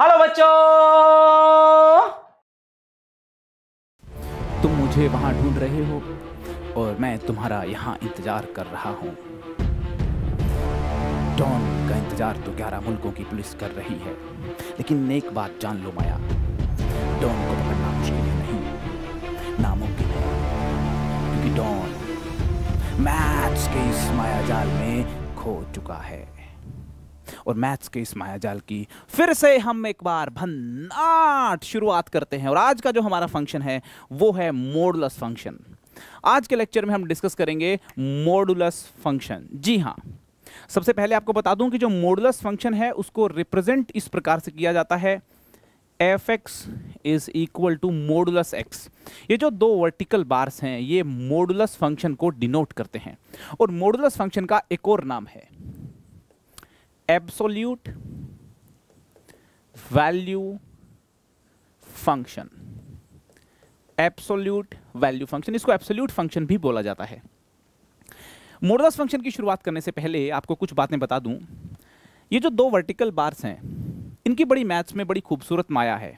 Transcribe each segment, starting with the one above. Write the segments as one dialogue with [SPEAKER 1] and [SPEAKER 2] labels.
[SPEAKER 1] hello बच्चों तुम मुझे वहां ढूंढ रहे हो और मैं तुम्हारा यहां इंतजार कर रहा हूं डॉन का इंतजार तो ग्यारह मुल्कों की पुलिस कर रही है लेकिन एक बात जान लो माया डॉन को पकड़ना मुश्किल नहीं नामुमकिन है क्योंकि डॉन मैथ्स के इस मायाजाल में खो चुका है और मैथ्स के इस मायाजाल की फिर से हम एक बार भन्नाट शुरुआत करते हैं और आज का जो हमारा फंक्शन है वो है मोडलस फंक्शन आज के लेक्चर में हम डिस्कस करेंगे मोडुलस फंक्शन जी हाँ सबसे पहले आपको बता दूं कि जो मोडुलस फंक्शन है उसको रिप्रेजेंट इस प्रकार से किया जाता है F x is equal to modulus X ये जो दो वर्टिकल बार्स हैं ये मोडुलस फंक्शन को डिनोट करते हैं और मोडुलस फंक्शन का एक और नाम है absolute value function absolute value function इसको एब्सोल्यूट फंक्शन भी बोला जाता है मोडलस फंक्शन की शुरुआत करने से पहले आपको कुछ बातें बता दूं ये जो दो वर्टिकल बार्स हैं इनकी बड़ी मैथ्स में बड़ी खूबसूरत माया है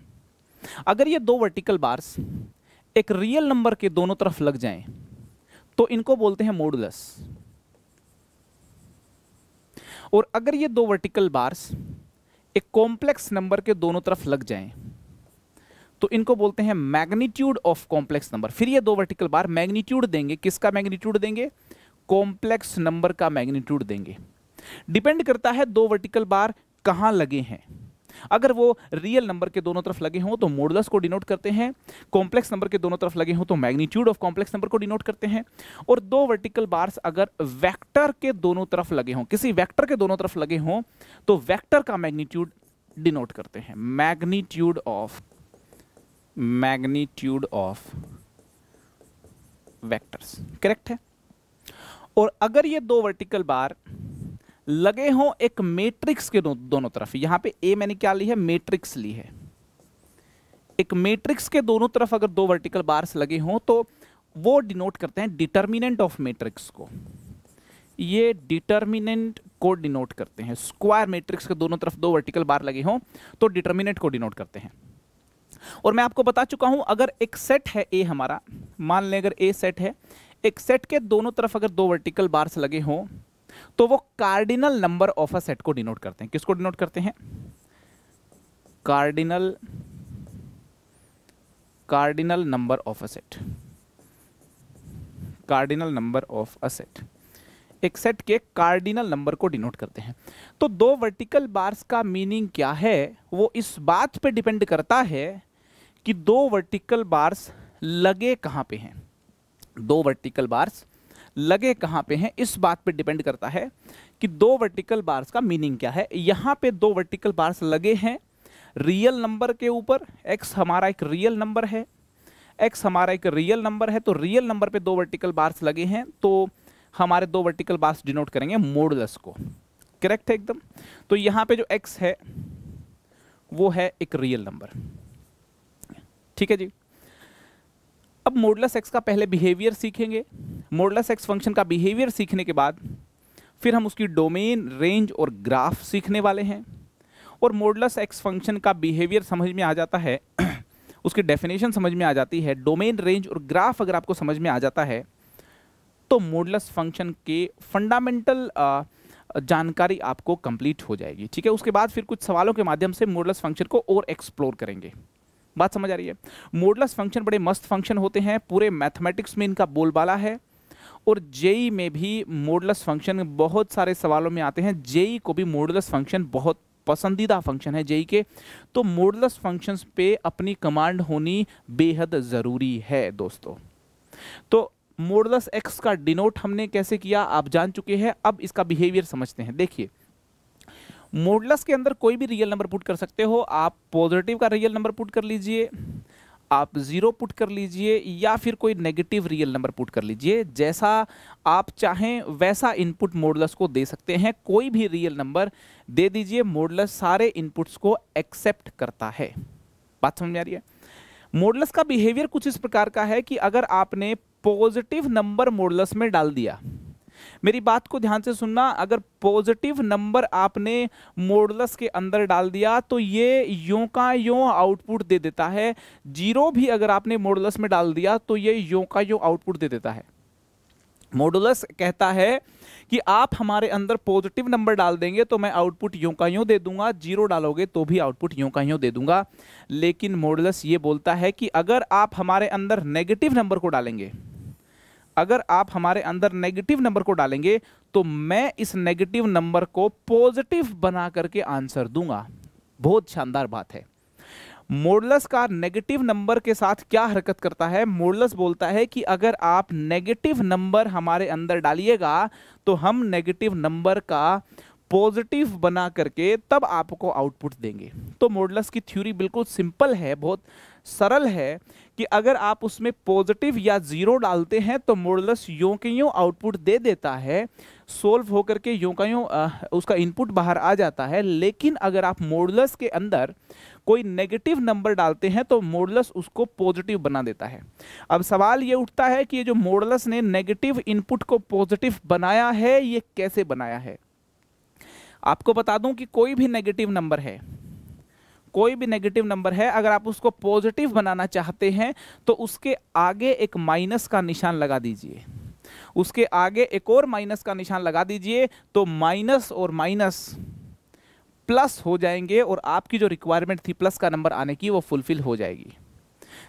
[SPEAKER 1] अगर ये दो वर्टिकल बार्स एक रियल नंबर के दोनों तरफ लग जाएं तो इनको बोलते हैं मोडुलस और अगर ये दो वर्टिकल बार्स एक कॉम्प्लेक्स नंबर के दोनों तरफ लग जाएं तो इनको बोलते हैं मैग्नीट्यूड ऑफ कॉम्प्लेक्स नंबर फिर ये दो वर्टिकल बार मैग्नीट्यूड देंगे किसका मैग्नीट्यूड देंगे कॉम्प्लेक्स नंबर का मैग्नीट्यूड देंगे डिपेंड करता है दो वर्टिकल बार कहां लगे हैं अगर वो रियल नंबर के दोनों तरफ लगे हों तो मोडलस को डिनोट करते हैं कॉम्प्लेक्स नंबर के दोनों तरफ लगे हों तो मैग्नीट्यूड ऑफ कॉम्प्लेक्स नंबर को डिनोट करते हैं और दो वर्टिकल बार्स अगर वैक्टर के दोनों तरफ लगे हों किसी वैक्टर के दोनों तरफ लगे हों तो वैक्टर का मैग्नीट्यूड डिनोट करते हैं magnitude of magnitude of vectors correct है और अगर ये दो वर्टिकल बार लगे हों एक मैट्रिक्स के दोनों तरफ यहां पे ए मैंने क्या ली है मैट्रिक्स ली है एक मैट्रिक्स के दोनों तरफ अगर दो वर्टिकल बार्स लगे हों तो वो डिनोट करते हैं डिटर्मिनेंट ऑफ मैट्रिक्स को ये डिटर्मिनेंट को डिनोट करते हैं स्क्वायर मैट्रिक्स के दोनों तरफ दो वर्टिकल बार लगे हों तो डिटर्मिनेंट को डिनोट करते हैं और मैं आपको बता चुका हूं अगर एक सेट है ए हमारा मान लें अगर ए सेट है एक सेट के दोनों तरफ अगर दो वर्टिकल बार्स लगे हों तो वो cardinal number of a set को डिनोट करते हैं किसको डिनोट करते हैं cardinal cardinal number of a set cardinal number of a set एक सेट के कार्डिनल नंबर को डिनोट करते हैं तो दो वर्टिकल बार्स का मीनिंग क्या है वो इस बात पे डिपेंड करता है कि दो वर्टिकल बार्स लगे कहां पे हैं दो वर्टिकल बार्स लगे कहाँ पे हैं इस बात पे डिपेंड करता है कि दो वर्टिकल बार्स का मीनिंग क्या है यहाँ पे दो वर्टिकल बार्स लगे हैं रियल नंबर के ऊपर एक्स हमारा एक रियल नंबर है एक्स हमारा एक रियल नंबर है तो रियल नंबर पे दो वर्टिकल बार्स लगे हैं तो हमारे दो वर्टिकल बार्स डिनोट करेंगे मोडलस को करेक्ट है एकदम तो यहाँ पे जो एक्स है वो है एक रियल नंबर ठीक है जी अब मोडलस एक्स का पहले बिहेवियर सीखेंगे मोडलस एक्स फंक्शन का बिहेवियर सीखने के बाद फिर हम उसकी डोमेन रेंज और ग्राफ सीखने वाले हैं और मोडलस एक्स फंक्शन का बिहेवियर समझ में आ जाता है उसकी डेफिनेशन समझ में आ जाती है डोमेन रेंज और ग्राफ अगर आपको समझ में आ जाता है तो मोडलस फंक्शन के फंडामेंटल जानकारी आपको कंप्लीट हो जाएगी ठीक है उसके बाद फिर कुछ सवालों के माध्यम से मोडलस फंक्शन को और एक्सप्लोर करेंगे बात समझ आ रही है मोडलस फंक्शन बड़े मस्त फंक्शन होते हैं पूरे मैथमेटिक्स में इनका बोलबाला है और जेई e में भी मोडलस फंक्शन बहुत सारे सवालों में आते हैं जेई e को भी मोडलस फंक्शन बहुत पसंदीदा फंक्शन है जेई e के तो मोडलस फंक्शंस पे अपनी कमांड होनी बेहद ज़रूरी है दोस्तों तो मोडलस एक्स का डिनोट हमने कैसे किया आप जान चुके हैं अब इसका बिहेवियर समझते हैं देखिए मोडलस के अंदर कोई भी रियल नंबर पुट कर सकते हो आप पॉजिटिव का रियल नंबर पुट कर लीजिए आप ज़ीरो पुट कर लीजिए या फिर कोई नेगेटिव रियल नंबर पुट कर लीजिए जैसा आप चाहें वैसा इनपुट मोडलस को दे सकते हैं कोई भी रियल नंबर दे दीजिए मोडलस सारे इनपुट्स को एक्सेप्ट करता है बात समझ में आ रही है मोडलस का बिहेवियर कुछ इस प्रकार का है कि अगर आपने पॉजिटिव नंबर मोडलस में डाल दिया मेरी बात को ध्यान से सुनना अगर पॉजिटिव नंबर आपने मोडलस के अंदर डाल दिया तो ये यों का यों आउटपुट दे देता है जीरो भी अगर आपने मोडलस में डाल दिया तो ये यों का यों आउटपुट दे देता है मोडुलस कहता है कि आप हमारे अंदर पॉजिटिव नंबर डाल देंगे तो मैं आउटपुट यूं का यूं दे दूंगा जीरो डालोगे तो भी आउटपुट यूं का यूं दे दूंगा लेकिन मोडुलस ये बोलता है कि अगर आप हमारे अंदर नेगेटिव नंबर को डालेंगे अगर आप हमारे अंदर नेगेटिव नंबर को डालेंगे तो मैं इस नेगेटिव नंबर को पॉजिटिव बना करके आंसर दूंगा बहुत शानदार बात है मोडलस का नेगेटिव नंबर के साथ क्या हरकत करता है मोडलस बोलता है कि अगर आप नेगेटिव नंबर हमारे अंदर डालिएगा तो हम नेगेटिव नंबर का पॉजिटिव बना करके तब आपको आउटपुट देंगे तो मॉडलस की थ्योरी बिल्कुल सिंपल है बहुत सरल है कि अगर आप उसमें पॉजिटिव या ज़ीरो डालते हैं तो मॉडलस यों के यूँ आउटपुट दे देता है सोल्व होकर के यों का यूँ उसका इनपुट बाहर आ जाता है लेकिन अगर आप मॉडलस के अंदर कोई नेगेटिव नंबर डालते हैं तो मॉडलस उसको पॉजिटिव बना देता है अब सवाल ये उठता है कि ये जो मॉडलस ने नेगेटिव इनपुट को पॉजिटिव बनाया है ये कैसे बनाया है आपको बता दूं कि कोई भी नेगेटिव नंबर है कोई भी नेगेटिव नंबर है अगर आप उसको पॉजिटिव बनाना चाहते हैं तो उसके आगे एक माइनस का निशान लगा दीजिए उसके आगे एक और माइनस का निशान लगा दीजिए तो माइनस और माइनस प्लस हो जाएंगे और आपकी जो रिक्वायरमेंट थी प्लस का नंबर आने की वो फुलफिल हो जाएगी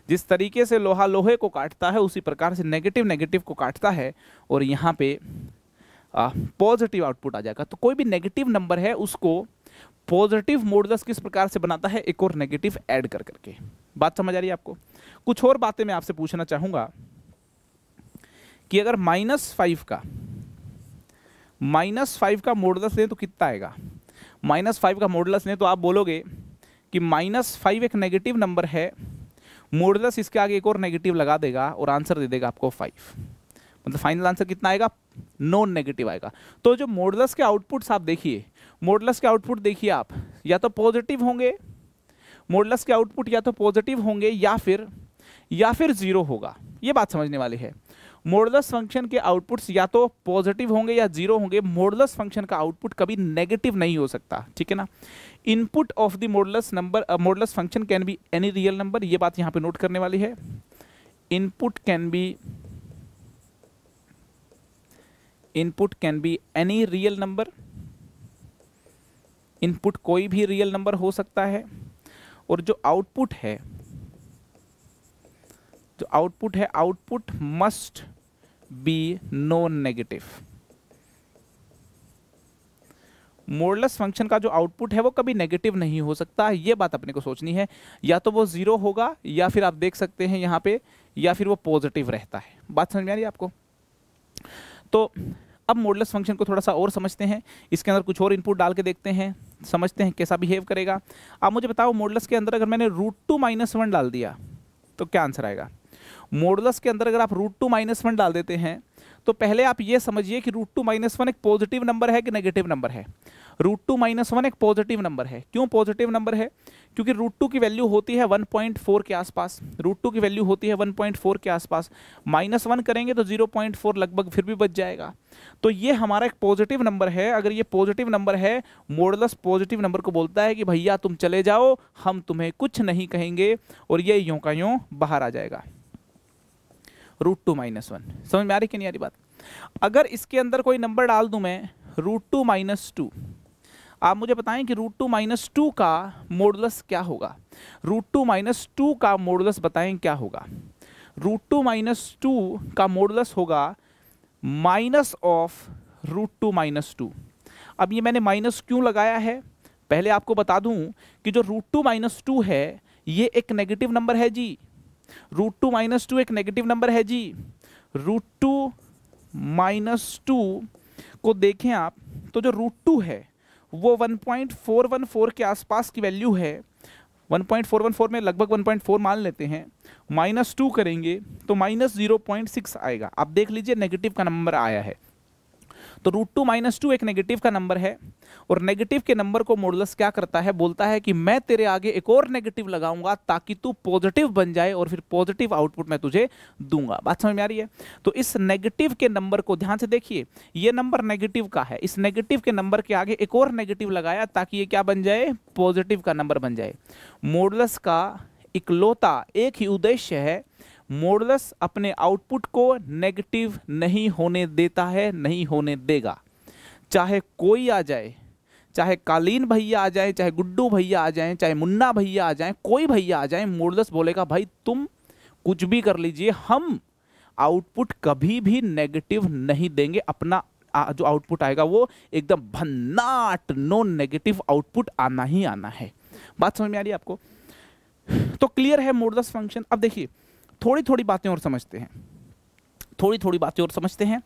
[SPEAKER 1] जिस तरीके से लोहा लोहे को काटता है उसी प्रकार से नेगेटिव नेगेटिव को काटता है और यहाँ पे पॉजिटिव आउटपुट आ जाएगा तो कोई भी नेगेटिव नंबर है उसको पॉजिटिव मोडलस किस प्रकार से बनाता है एक और नेगेटिव ऐड कर करके बात समझ आ रही है आपको कुछ और बातें मैं आपसे पूछना चाहूंगा कि अगर माइनस फाइव का माइनस फाइव का मोडलस लें तो कितना आएगा माइनस फाइव का मोडलस लें तो आप बोलोगे कि माइनस फाइव एक नेगेटिव नंबर है मोडलस इसके आगे एक और नेगेटिव लगा देगा और आंसर दे देगा आपको फाइव मतलब फाइनल आंसर कितना आएगा नॉन नेगेटिव आएगा तो जो मोडलस के आउटपुट्स आप देखिए मोडलस के आउटपुट देखिए आप या तो पॉजिटिव होंगे मोडलस के आउटपुट या तो पॉजिटिव होंगे या फिर या फिर जीरो होगा ये बात समझने वाली है मोडलस फंक्शन के आउटपुट्स या तो पॉजिटिव होंगे या जीरो होंगे मोडलस फंक्शन का आउटपुट कभी नेगेटिव नहीं हो सकता ठीक है ना input of the modulus number modulus function can be any real number ये बात यहाँ पे नोट करने वाली है input can be input can be any real number input कोई भी रियल नंबर हो सकता है और जो आउटपुट है जो आउटपुट है output must be non negative modulus function का जो आउटपुट है वो कभी नेगेटिव नहीं हो सकता ये बात अपने को सोचनी है या तो वो ज़ीरो होगा या फिर आप देख सकते हैं यहां पे या फिर वो पॉजिटिव रहता है बात समझ में आ रही है आपको तो अब मोडलेस फंक्शन को थोड़ा सा और समझते हैं इसके अंदर कुछ और इनपुट डाल के देखते हैं समझते हैं कैसा बिहेव करेगा आप मुझे बताओ मोडलस के अंदर अगर मैंने रूट टू माइनस वन डाल दिया तो क्या आंसर आएगा मोडलस के अंदर अगर आप रूट टू माइनस वन डाल देते हैं तो पहले आप ये समझिए कि रूट टू माइनस वन एक पॉजिटिव नंबर है कि नेगेटिव नंबर है रूट टू माइनस वन एक पॉजिटिव नंबर है क्यों पॉजिटिव नंबर है क्योंकि रूट टू की वैल्यू होती है 1.4 के आसपास रूट टू की वैल्यू होती है 1.4 के आसपास माइनस वन करेंगे तो 0.4 लगभग फिर भी बच जाएगा तो ये हमारा एक पॉजिटिव नंबर है अगर ये पॉजिटिव नंबर है मोडलस पॉजिटिव नंबर को बोलता है कि भैया तुम चले जाओ हम तुम्हें कुछ नहीं कहेंगे और ये यूँ का यूँ बाहर आ जाएगा रूट टू माइनस वन समझ में आ रही कि नहीं आ रही बात अगर इसके अंदर कोई नंबर डाल दूं मैं रूट टू माइनस टू आप मुझे बताएं कि रूट टू माइनस टू का मोडलस क्या होगा रूट टू माइनस टू का मोडलस बताएं क्या होगा रूट टू माइनस टू का मोडलस होगा minus of root two minus two अब ये मैंने माइनस क्यों लगाया है पहले आपको बता दूं कि जो रूट टू माइनस टू है ये एक नेगेटिव नंबर है जी रूट टू माइनस टू एक नेगेटिव नंबर है जी रूट टू माइनस टू को देखें आप तो जो रूट टू है वो 1.414 के आसपास की वैल्यू है 1.414 में लगभग 1.4 मान लेते हैं माइनस टू करेंगे तो माइनस जीरो पॉइंट सिक्स आएगा आप देख लीजिए नेगेटिव का नंबर आया है तो रूट टू माइनस टू एक नेगेटिव का नंबर है और नेगेटिव के नंबर को मोडलस क्या करता है बोलता है कि मैं तेरे आगे एक और नेगेटिव लगाऊंगा ताकि तू पॉजिटिव बन जाए और फिर पॉजिटिव आउटपुट मैं तुझे दूंगा बात समझ में आ रही है तो इस नेगेटिव के नंबर को ध्यान से देखिए ये नंबर नेगेटिव का है इस नेगेटिव के नंबर के आगे एक और नेगेटिव लगाया ताकि ये क्या बन जाए पॉजिटिव का नंबर बन जाए मोडलस का इकलौता एक ही उद्देश्य है मोडलस अपने आउटपुट को नेगेटिव नहीं होने देता है नहीं होने देगा चाहे कोई आ जाए चाहे कालीन भैया आ जाए चाहे गुड्डू भैया आ जाए चाहे मुन्ना भैया आ जाए कोई भैया आ जाए मोडलस बोलेगा भाई तुम कुछ भी कर लीजिए हम आउटपुट कभी भी नेगेटिव नहीं देंगे अपना जो आउटपुट आएगा वो एकदम भन्नाट नो नेगेटिव आउटपुट आना ही आना है बात समझ में आ रही है आपको तो क्लियर है मोडलस फंक्शन अब देखिए थोड़ी थोड़ी बातें और समझते हैं थोड़ी थोड़ी बातें और समझते हैं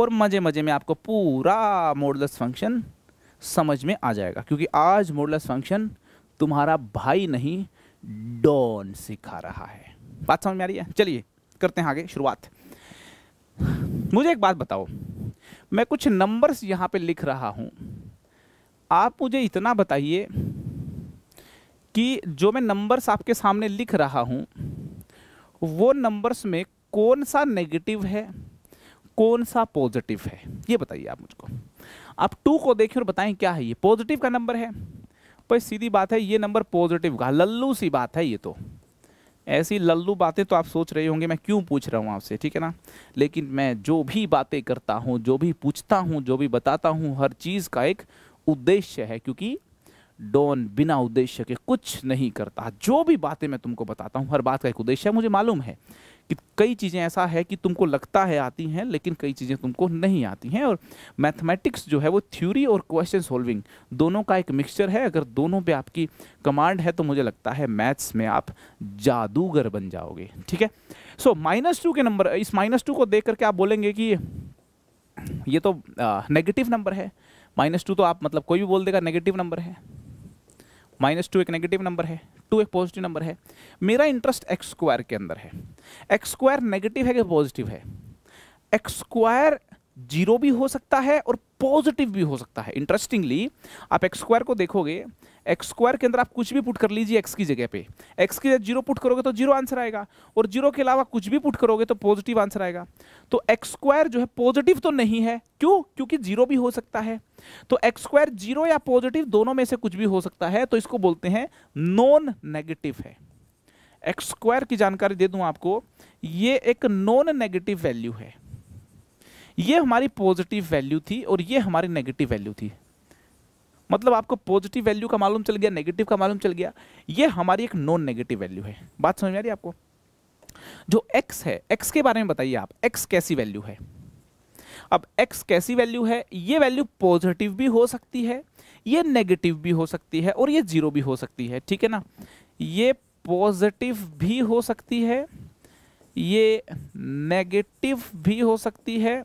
[SPEAKER 1] और मज़े मज़े में आपको पूरा मोडलस फंक्शन समझ में आ जाएगा क्योंकि आज मोडलस फंक्शन तुम्हारा भाई नहीं डॉन सिखा रहा है बात समझ में आ रही है चलिए करते हैं आगे शुरुआत मुझे एक बात बताओ मैं कुछ नंबर्स यहाँ पे लिख रहा हूँ आप मुझे इतना बताइए कि जो मैं नंबर्स आपके सामने लिख रहा हूँ वो नंबर्स में कौन सा नेगेटिव है कौन सा पॉजिटिव है ये बताइए आप मुझको आप टू को देखें और बताएं क्या है ये पॉजिटिव का नंबर है पर सीधी बात है ये नंबर पॉजिटिव का लल्लू सी बात है ये तो ऐसी लल्लू बातें तो आप सोच रहे होंगे मैं क्यों पूछ रहा हूँ आपसे ठीक है ना लेकिन मैं जो भी बातें करता हूँ जो भी पूछता हूँ जो भी बताता हूँ हर चीज़ का एक उद्देश्य है क्योंकि डोन बिना उद्देश्य के कुछ नहीं करता जो भी बातें मैं तुमको बताता हूँ हर बात का एक उद्देश्य है मुझे मालूम है कि कई चीज़ें ऐसा है कि तुमको लगता है आती हैं लेकिन कई चीज़ें तुमको नहीं आती हैं और मैथमेटिक्स जो है वो थ्योरी और क्वेश्चन सॉल्विंग दोनों का एक मिक्सचर है अगर दोनों पे आपकी कमांड है तो मुझे लगता है मैथ्स में आप जादूगर बन जाओगे ठीक है सो माइनस टू के नंबर इस माइनस टू को देख करके आप बोलेंगे कि ये तो नेगेटिव नंबर है माइनस टू तो आप मतलब कोई भी बोल देगा नेगेटिव नंबर है माइनस टू एक नेगेटिव नंबर है टू एक पॉजिटिव नंबर है मेरा इंटरेस्ट एक्स स्क्वायर के अंदर है एक्स स्क्वायर नेगेटिव है कि पॉजिटिव है एक्स स्क्वायर जीरो भी हो सकता है और पॉजिटिव भी हो सकता है इंटरेस्टिंगली आप एक्स स्क्वायर को देखोगे एक्स स्क्वायर के अंदर आप कुछ भी पुट कर लीजिए एक्स की जगह पे एक्स की जगह जीरो पुट करोगे तो जीरो आंसर आएगा और जीरो के अलावा कुछ भी पुट करोगे तो पॉजिटिव आंसर आएगा तो एक्स स्क्वायर जो है पॉजिटिव तो नहीं है क्यों क्योंकि जीरो भी हो सकता है तो एक्स स्क्वायर जीरो या पॉजिटिव दोनों में से कुछ भी हो सकता है तो इसको बोलते हैं नॉन नेगेटिव है एक्स स्क्वायर की जानकारी दे दूं आपको ये एक नॉन नेगेटिव वैल्यू है ये हमारी पॉजिटिव वैल्यू थी और ये हमारी नेगेटिव वैल्यू थी मतलब आपको पॉजिटिव वैल्यू का मालूम चल गया नेगेटिव का मालूम चल गया ये हमारी एक नॉन नेगेटिव वैल्यू है बात समझ में आ रही आपको जो x है x के बारे में बताइए आप x कैसी वैल्यू है अब x कैसी वैल्यू है ये वैल्यू पॉजिटिव भी हो सकती है ये नेगेटिव भी हो सकती है और ये जीरो भी हो सकती है ठीक है ना ये पॉजिटिव भी हो सकती है ये नेगेटिव भी हो सकती है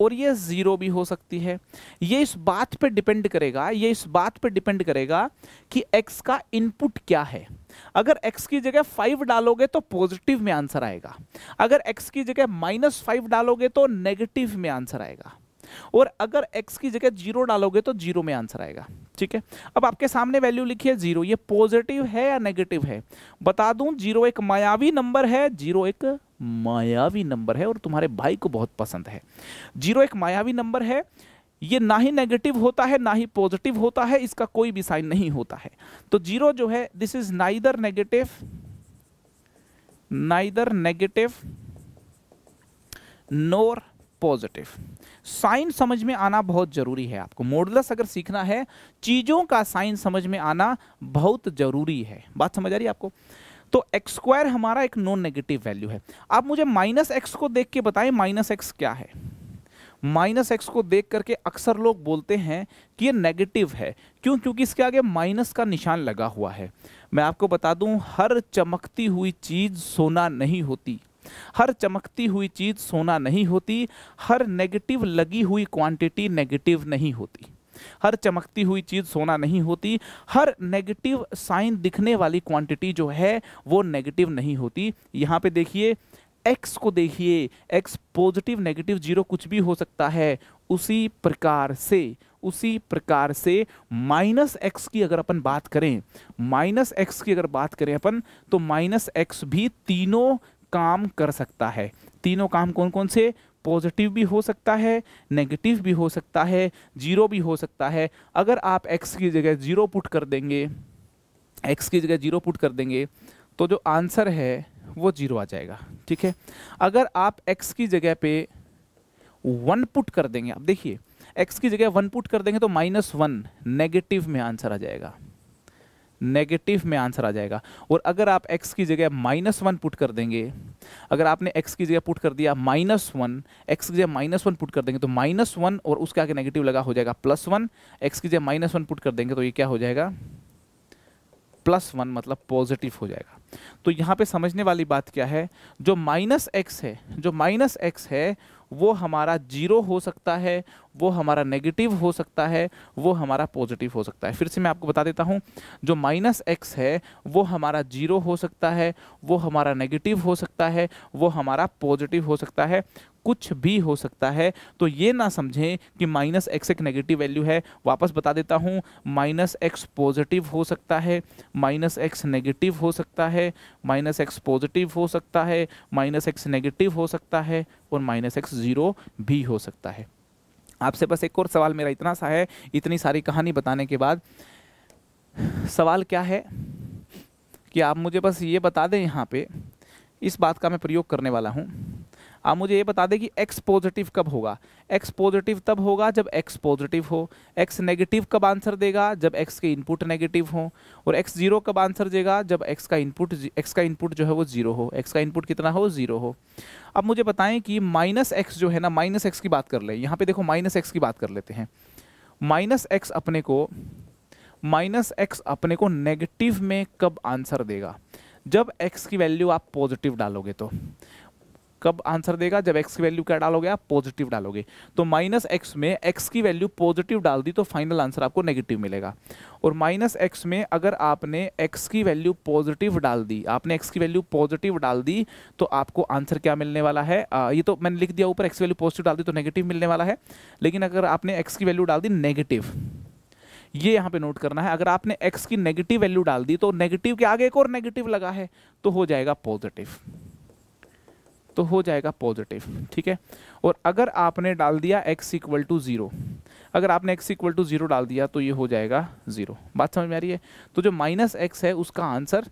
[SPEAKER 1] और ये ज़ीरो भी हो सकती है ये इस बात पे डिपेंड करेगा ये इस बात पे डिपेंड करेगा कि x का इनपुट क्या है अगर x की जगह फाइव डालोगे तो पॉजिटिव में आंसर आएगा अगर x की जगह माइनस फाइव डालोगे तो नेगेटिव में आंसर आएगा और अगर एक्स की जगह जीरो डालोगे तो जीरो में आंसर आएगा ठीक है अब आपके सामने वैल्यू लिखी है जीरो ये पॉजिटिव है या नेगेटिव है बता दूं जीरो एक मायावी नंबर है जीरो एक मायावी नंबर है और तुम्हारे भाई को बहुत पसंद है जीरो एक मायावी नंबर है ये ना ही नेगेटिव होता है ना ही पॉजिटिव होता है इसका कोई भी साइन नहीं होता है तो जीरो जो है this is neither negative neither negative nor positive sign समझ में आना बहुत ज़रूरी है आपको मॉडलस अगर सीखना है चीज़ों का साइन समझ में आना बहुत ज़रूरी है बात समझ आ रही है आपको तो एक्स स्क्वायर हमारा एक नॉन नेगेटिव वैल्यू है आप मुझे माइनस एक्स को देख के बताएं माइनस एक्स क्या है माइनस एक्स को देख करके अक्सर लोग बोलते हैं कि ये नेगेटिव है क्यों क्योंकि इसके आगे माइनस का निशान लगा हुआ है मैं आपको बता दूं हर चमकती हुई चीज़ सोना नहीं होती हर चमकती हुई चीज़ सोना नहीं होती हर नेगेटिव लगी हुई क्वांटिटी नेगेटिव नहीं होती हर चमकती हुई चीज़ सोना नहीं होती हर नेगेटिव साइन दिखने वाली क्वांटिटी जो है वो नेगेटिव नहीं होती यहाँ पे देखिए एक्स को देखिए एक्स पॉजिटिव नेगेटिव जीरो कुछ भी हो सकता है उसी प्रकार से उसी प्रकार से माइनस एक्स की अगर अपन बात करें माइनस एक्स की अगर बात करें अपन तो माइनस एक्स भी तीनों काम कर सकता है तीनों काम कौन कौन से पॉजिटिव भी हो सकता है नेगेटिव भी हो सकता है जीरो भी हो सकता है अगर आप एक्स की जगह जीरो पुट कर देंगे एक्स की जगह जीरो पुट कर देंगे तो जो आंसर है वो जीरो आ जाएगा ठीक है अगर आप एक्स की जगह पे वन पुट कर देंगे आप देखिए एक्स की जगह वन पुट कर देंगे तो माइनस वन नेगेटिव में आंसर आ जाएगा नेगेटिव में आंसर आ जाएगा और अगर आप एक्स की जगह माइनस वन पुट कर देंगे अगर आपने एक्स की जगह पुट कर दिया माइनस वन एक्स की जगह माइनस वन पुट कर देंगे तो माइनस वन और उसके आगे नेगेटिव लगा हो जाएगा प्लस वन एक्स की जगह माइनस वन पुट कर देंगे तो ये क्या हो जाएगा प्लस वन मतलब पॉजिटिव हो जाएगा तो यहाँ पे समझने वाली बात क्या है जो माइनस एक्स है जो माइनस एक्स है वो हमारा जीरो हो सकता है वो हमारा नेगेटिव हो सकता है वो हमारा पॉजिटिव हो सकता है फिर से मैं आपको बता देता हूँ जो माइनस एक्स है वो हमारा जीरो हो सकता है वो हमारा नेगेटिव हो सकता है वो हमारा पॉजिटिव हो सकता है कुछ भी हो सकता है तो ये ना समझें कि माइनस एक्स एक नेगेटिव वैल्यू है वापस बता देता हूँ माइनस एक्स पॉजिटिव हो सकता है माइनस एक्स नेगेटिव हो सकता है माइनस एक्स पॉजिटिव हो सकता है माइनस एक्स नेगेटिव हो सकता है और माइनस एक्स ज़ीरो भी हो सकता है आपसे बस एक और सवाल मेरा इतना सा है इतनी सारी कहानी बताने के बाद सवाल क्या है कि आप मुझे बस ये बता दें यहाँ पे इस बात का मैं प्रयोग करने वाला हूँ आप मुझे ये बता दें कि एक्स पॉजिटिव कब होगा एक्स पॉजिटिव तब होगा जब एक्स पॉजिटिव हो एक्स नेगेटिव कब आंसर देगा जब एक्स के इनपुट नेगेटिव हो और एक्स जीरो कब आंसर देगा जब एक्स का इनपुट एक्स का इनपुट जो है वो जीरो हो एक्स का इनपुट कितना हो जीरो हो अब मुझे बताएं कि माइनस एक्स जो है ना माइनस एक्स की बात कर लें यहाँ पे देखो माइनस एक्स की बात कर लेते हैं माइनस एक्स अपने को माइनस एक्स अपने को नेगेटिव में कब आंसर देगा जब x की वैल्यू आप पॉजिटिव डालोगे तो कब आंसर देगा जब एक्स की वैल्यू क्या डालोगे आप पॉजिटिव डालोगे तो माइनस एक्स में एक्स की वैल्यू पॉजिटिव डाल दी तो फाइनल आंसर आपको नेगेटिव मिलेगा और माइनस एक्स में अगर आपने एक्स की वैल्यू पॉजिटिव डाल दी आपने एक्स की वैल्यू पॉजिटिव डाल दी तो आपको आंसर क्या मिलने वाला है आ, ये तो मैंने लिख दिया ऊपर एक्स वैल्यू पॉजिटिव डाल दी तो नेगेटिव मिलने वाला है लेकिन अगर आपने एक्स की वैल्यू डाल दी नेगेटिव ये यहाँ पे नोट करना है अगर आपने एक्स की नेगेटिव वैल्यू डाल दी तो नेगेटिव के आगे एक और नेगेटिव लगा है तो हो जाएगा पॉजिटिव तो हो जाएगा पॉजिटिव ठीक है और अगर आपने डाल दिया एक्स इक्वल टू ज़ीरो अगर आपने एक्स इक्वल टू ज़ीरो डाल दिया तो ये हो जाएगा ज़ीरो बात समझ में आ रही है तो जो माइनस एक्स है उसका आंसर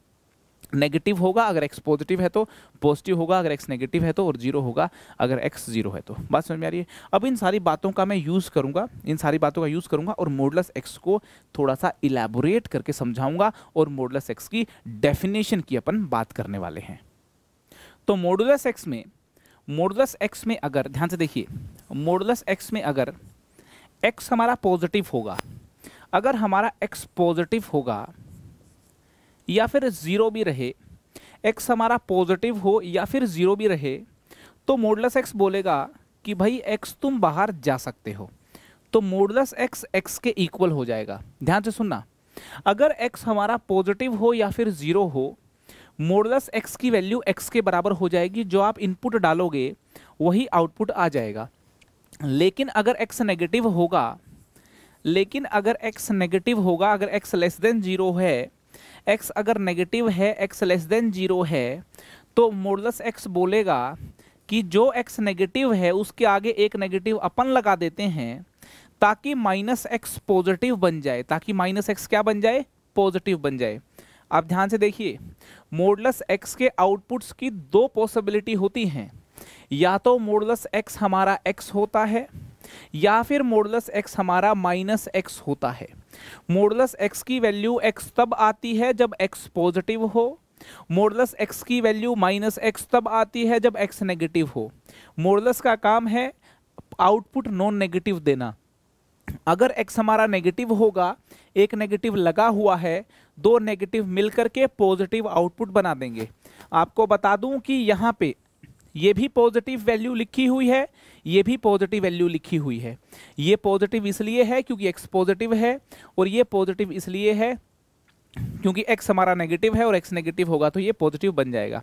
[SPEAKER 1] नेगेटिव होगा अगर एक्स पॉजिटिव है तो पॉजिटिव होगा अगर एक्स नेगेटिव है तो और जीरो होगा अगर एक्स जीरो है तो बात समझ में आ रही है अब इन सारी बातों का मैं यूज़ करूंगा इन सारी बातों का यूज़ करूंगा और मोडलस एक्स को थोड़ा सा इलेबोरेट करके समझाऊंगा और मोडलस एक्स की डेफिनेशन की अपन बात करने वाले हैं तो मोडुलस एक्स में मोडुलस एक्स में अगर ध्यान से देखिए मोडुलस एक्स में अगर एक्स हमारा पॉजिटिव होगा अगर हमारा एक्स पॉजिटिव होगा या फिर ज़ीरो भी रहे एक्स हमारा पॉजिटिव हो या फिर ज़ीरो भी रहे तो मोडलस एक्स बोलेगा कि भाई एक्स तुम बाहर जा सकते हो तो मोडलस एक्स एक्स के इक्वल हो जाएगा ध्यान से सुनना अगर एक्स हमारा पॉजिटिव हो या फिर ज़ीरो हो मोडलस एक्स की वैल्यू एक्स के बराबर हो जाएगी जो आप इनपुट डालोगे वही आउटपुट आ जाएगा लेकिन अगर एक्स नेगेटिव होगा लेकिन अगर एक्स नेगेटिव होगा अगर एक्स लेस देन जीरो है एक्स अगर नेगेटिव है एक्स लेस देन जीरो है तो मोडलस एक्स बोलेगा कि जो एक्स नेगेटिव है उसके आगे एक नेगेटिव अपन लगा देते हैं ताकि माइनस एक्स पॉजिटिव बन जाए ताकि माइनस एक्स क्या बन जाए पॉजिटिव बन जाए आप ध्यान से देखिए मोडलस एक्स के आउटपुट्स की दो पॉसिबिलिटी होती हैं या तो मोडलस एक्स हमारा एक्स होता है या फिर मोडलस एक्स हमारा माइनस एक्स होता है मोडलस एक्स की वैल्यू एक्स तब आती है जब एक्स पॉजिटिव हो मोडलस एक्स की वैल्यू माइनस एक्स तब आती है जब एक्स नेगेटिव हो मोडलस का काम है आउटपुट नॉन नेगेटिव देना अगर एक्स हमारा नेगेटिव होगा एक नेगेटिव लगा हुआ है दो नेगेटिव मिलकर के पॉजिटिव आउटपुट बना देंगे आपको बता दूं कि यहाँ पे ये भी पॉजिटिव वैल्यू लिखी हुई है ये भी पॉजिटिव वैल्यू लिखी हुई है ये पॉजिटिव इसलिए है क्योंकि एक्स पॉजिटिव है और ये पॉजिटिव इसलिए है क्योंकि x हमारा नेगेटिव है और x नेगेटिव होगा तो ये पॉजिटिव बन जाएगा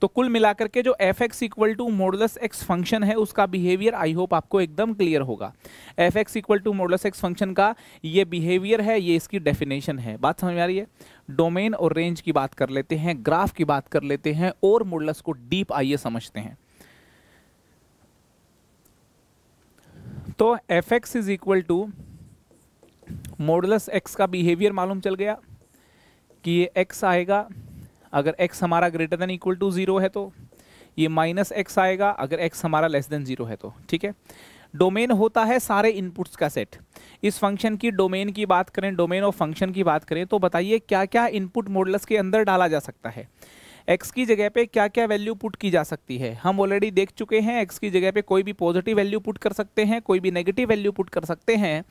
[SPEAKER 1] तो कुल मिलाकर के जो f x equal to modulus x function है उसका बिहेवियर आई होप आपको एकदम क्लियर होगा f x equal to modulus x function का ये बिहेवियर है ये इसकी डेफिनेशन है बात समझ में आ रही है डोमेन और रेंज की बात कर लेते हैं ग्राफ की बात कर लेते हैं और मोडलस को डीप आइए समझते हैं तो f x is equal to modulus x का बिहेवियर मालूम चल गया कि ये x आएगा अगर x हमारा greater than equal to zero है तो ये माइनस एक्स आएगा अगर x हमारा लेस देन ज़ीरो है तो ठीक है डोमेन होता है सारे इनपुट्स का सेट इस फंक्शन की डोमेन की बात करें डोमेन और फंक्शन की बात करें तो बताइए क्या क्या इनपुट मॉडल्स के अंदर डाला जा सकता है एक्स की जगह पे क्या क्या वैल्यू पुट की जा सकती है हम ऑलरेडी देख चुके हैं एक्स की जगह पे कोई भी पॉजिटिव वैल्यू पुट कर सकते हैं कोई भी नेगेटिव वैल्यू पुट कर सकते हैं